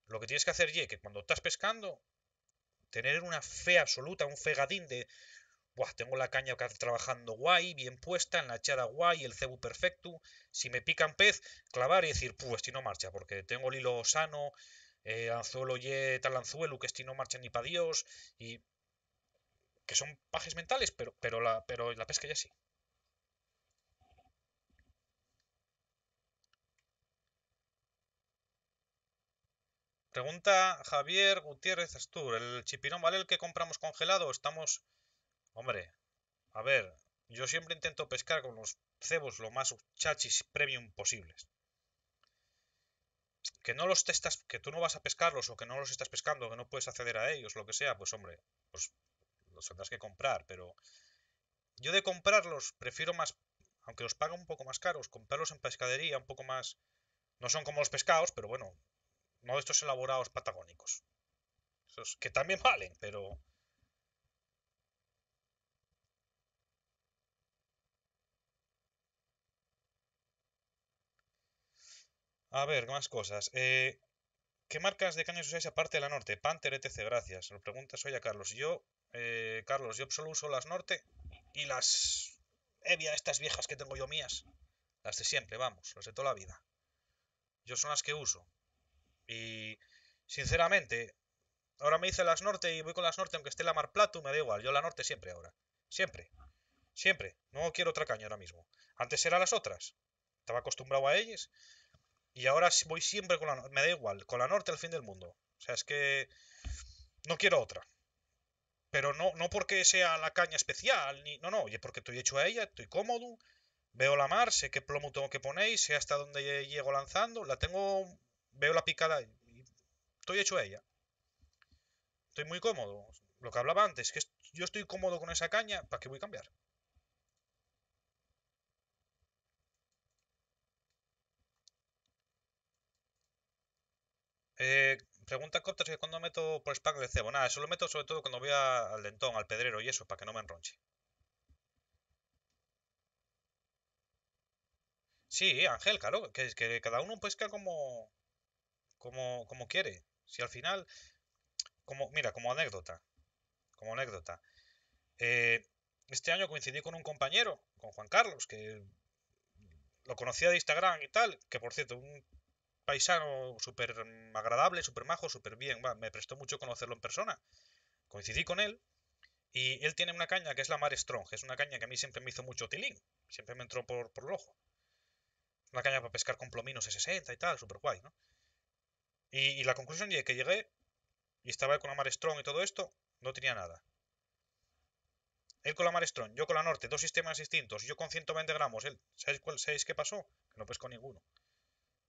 Lo que tienes que hacer, ye, que cuando estás pescando, tener una fe absoluta, un fegadín de tengo la caña trabajando guay, bien puesta, en la echada guay, el cebu perfecto. Si me pican pez, clavar y decir, pues si no marcha, porque tengo el hilo sano, eh, anzuelo y tal anzuelo, que este no marcha ni para Dios, y que son pajes mentales, pero, pero, la, pero la pesca ya sí. Pregunta Javier Gutiérrez Astur, ¿el chipirón vale el que compramos congelado? Estamos Hombre, a ver, yo siempre intento pescar con los cebos lo más chachis premium posibles. Que no los testas, que tú no vas a pescarlos o que no los estás pescando, que no puedes acceder a ellos, lo que sea, pues hombre, pues los tendrás que comprar, pero yo de comprarlos prefiero más, aunque los pague un poco más caros, comprarlos en pescadería, un poco más... No son como los pescados, pero bueno, no estos elaborados patagónicos. Esos que también *laughs* valen, pero A ver, más cosas. Eh, ¿Qué marcas de cañas usáis aparte de la Norte? Panther, etc. Gracias. Lo preguntas hoy a Carlos. Yo, eh, Carlos, yo solo uso las Norte y las Evia, estas viejas que tengo yo mías. Las de siempre, vamos, las de toda la vida. Yo son las que uso. Y, sinceramente, ahora me hice las Norte y voy con las Norte, aunque esté la Mar Plato, me da igual. Yo la Norte siempre ahora. Siempre. Siempre. No quiero otra caña ahora mismo. Antes eran las otras. Estaba acostumbrado a ellas y ahora voy siempre con la norte. Me da igual, con la norte al fin del mundo. O sea, es que no quiero otra. Pero no, no porque sea la caña especial, ni. No, no, es porque estoy hecho a ella, estoy cómodo, veo la mar, sé qué plomo tengo que poner, sé hasta dónde llego lanzando, la tengo. Veo la picada y estoy hecho a ella. Estoy muy cómodo. Lo que hablaba antes, que yo estoy cómodo con esa caña, ¿para qué voy a cambiar? Eh, pregunta corta, que cuando meto por Spack de cebo. Nada, eso lo meto sobre todo cuando voy al dentón, al pedrero y eso, para que no me enronche. Sí, Ángel, claro, que, cada uno pesca como, como, como quiere. Si al final, como, mira, como anécdota, como anécdota. Eh, este año coincidí con un compañero, con Juan Carlos, que lo conocía de Instagram y tal, que por cierto, un paisano súper agradable, súper majo, súper bien. me prestó mucho conocerlo en persona. Coincidí con él y él tiene una caña que es la Mar Strong, que es una caña que a mí siempre me hizo mucho tilín. Siempre me entró por, el ojo. Una caña para pescar con plominos de 60 y tal, súper guay, ¿no? Y, la conclusión es que llegué y estaba con la Mar Strong y todo esto, no tenía nada. Él con la Mar Strong, yo con la Norte, dos sistemas distintos, yo con 120 gramos, él. ¿Sabéis, cuál, ¿sabéis qué pasó? Que no pescó ninguno.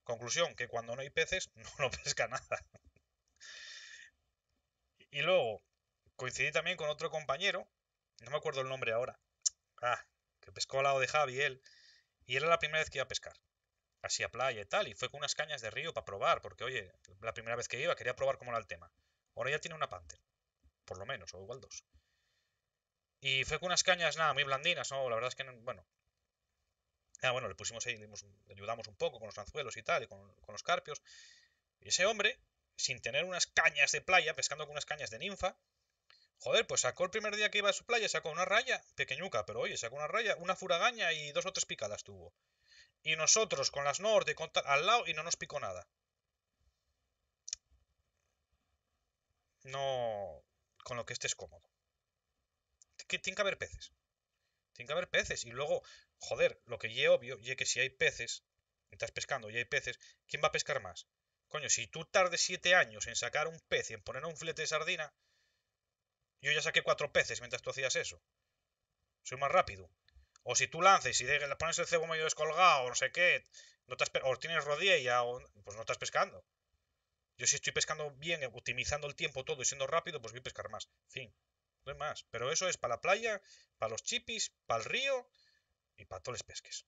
Conclusión, que cuando no hay peces *laughs* no, lo pesca nada. y luego, coincidí también con otro compañero, no me acuerdo el nombre ahora, ah, que pescó al lado de Javi él, y era la primera vez que iba a pescar, así a playa y tal, y fue con unas cañas de río para probar, porque oye, la primera vez que iba quería probar cómo era el tema. Ahora ya tiene una Panther, por lo menos, o igual dos. Y fue con unas cañas, nada, muy blandinas, ¿no? La verdad es que, no, bueno, Ah, bueno, le pusimos ahí, le ayudamos un poco con los anzuelos y tal, y con, los carpios. Y ese hombre, sin tener unas cañas de playa, pescando con unas cañas de ninfa, Joder, pues sacó el primer día que iba a su playa, sacó una raya, pequeñuca, pero oye, sacó una raya, una furagaña y dos o tres picadas tuvo. Y nosotros con las norte al lado y no nos picó nada. No con lo que estés cómodo. tiene que haber peces. Tiene que haber peces. Y luego, Joder, lo que ye obvio ye que si hay peces, estás pescando y hay peces, ¿quién va a pescar más? Coño, si tú tardes siete años en sacar un pez y en poner un filete de sardina, yo ya saqué cuatro peces mientras tú hacías eso. Soy más rápido. O si tú lances y le pones el cebo medio descolgado, o no sé qué, no te o tienes rodilla, pues no estás pescando. Yo si estoy pescando bien, optimizando el tiempo todo y siendo rápido, pues voy a pescar más. Fin. No más. Pero eso es para la playa, para los chipis, para el río y para les pesques.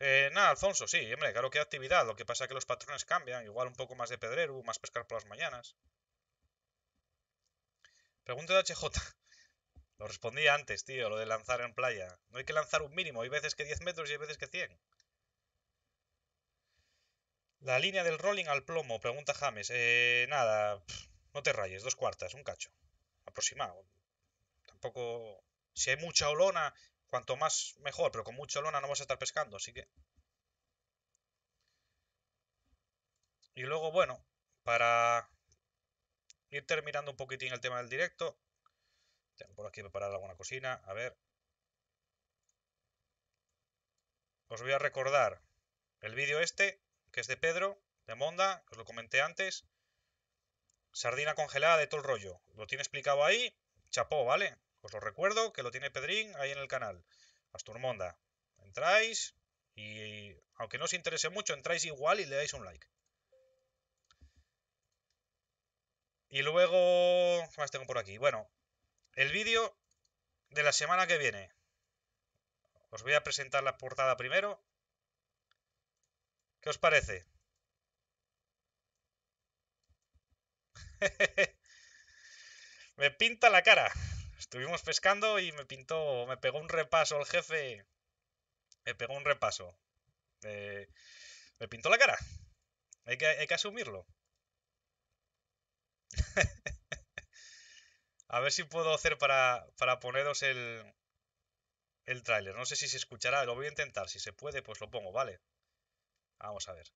Eh, nada, Alfonso, sí, hombre, claro que actividad. Lo que pasa es que los patrones cambian. Igual un poco más de pedrero, más pescar por las mañanas. Pregunta de HJ. Lo respondí antes, tío, lo de lanzar en playa. No hay que lanzar un mínimo. Hay veces que 10 metros y hay veces que 100. La línea del rolling al plomo, pregunta James. Eh, nada, no te rayes, dos cuartas, un cacho. Aproximado. Tampoco. Si hay mucha olona, cuanto más mejor, pero con mucha olona no vas a estar pescando, así que. Y luego, bueno, para ir terminando un poquitín el tema del directo. Tengo por aquí preparar alguna cocina. A ver. Os voy a recordar el vídeo este que es de Pedro, de Monda, os lo comenté antes. Sardina congelada de todo el rollo. Lo tiene explicado ahí. Chapó, ¿vale? Os lo recuerdo que lo tiene Pedrín ahí en el canal. Asturmonda. Entráis y, aunque no os interese mucho, entráis igual y le dais un like. Y luego... ¿Qué más tengo por aquí? Bueno, el vídeo de la semana que viene. Os voy a presentar la portada primero ¿Qué os parece? *laughs* me pinta la cara. Estuvimos pescando y me pintó, me pegó un repaso el jefe. Me pegó un repaso. me pintó la cara. Hay que, que asumirlo. *laughs* A ver si puedo hacer para, para poneros el, el tráiler. No sé si se escuchará, lo voy a intentar. Si se puede, pues lo pongo, ¿vale? Vamos a ver.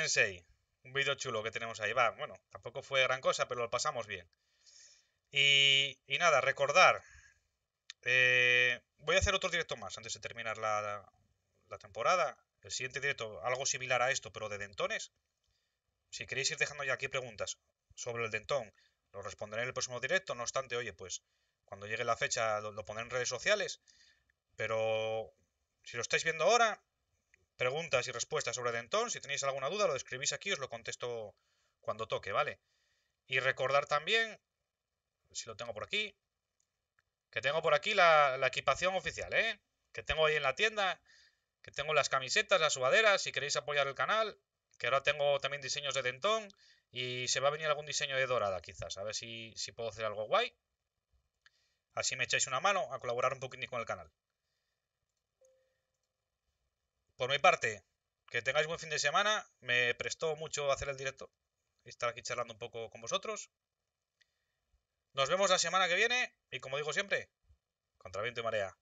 Sensei, un vídeo chulo que tenemos ahí. Va, bueno, tampoco fue gran cosa, pero lo pasamos bien. Y, nada, recordar. Eh, voy a hacer otro directo más antes de terminar la, temporada. El siguiente directo, algo similar a esto, pero de dentones. Si queréis ir dejando ya aquí preguntas sobre el dentón, lo responderé en el próximo directo. No obstante, oye, pues cuando llegue la fecha lo pondré en redes sociales. Pero si lo estáis viendo ahora, preguntas y respuestas sobre Dentón. Si tenéis alguna duda, lo describís aquí, os lo contesto cuando toque, ¿vale? Y recordar también, si lo tengo por aquí, que tengo por aquí la, equipación oficial, ¿eh? Que tengo ahí en la tienda, que tengo las camisetas, las sudaderas, si queréis apoyar el canal, que ahora tengo también diseños de Dentón y se va a venir algún diseño de dorada quizás, a ver si, si puedo hacer algo guay. Así me echáis una mano a colaborar un poquitín con el canal. Por mi parte, que tengáis buen fin de semana. Me prestó mucho hacer el directo y estar aquí charlando un poco con vosotros. Nos vemos la semana que viene y como digo siempre, contra viento y marea.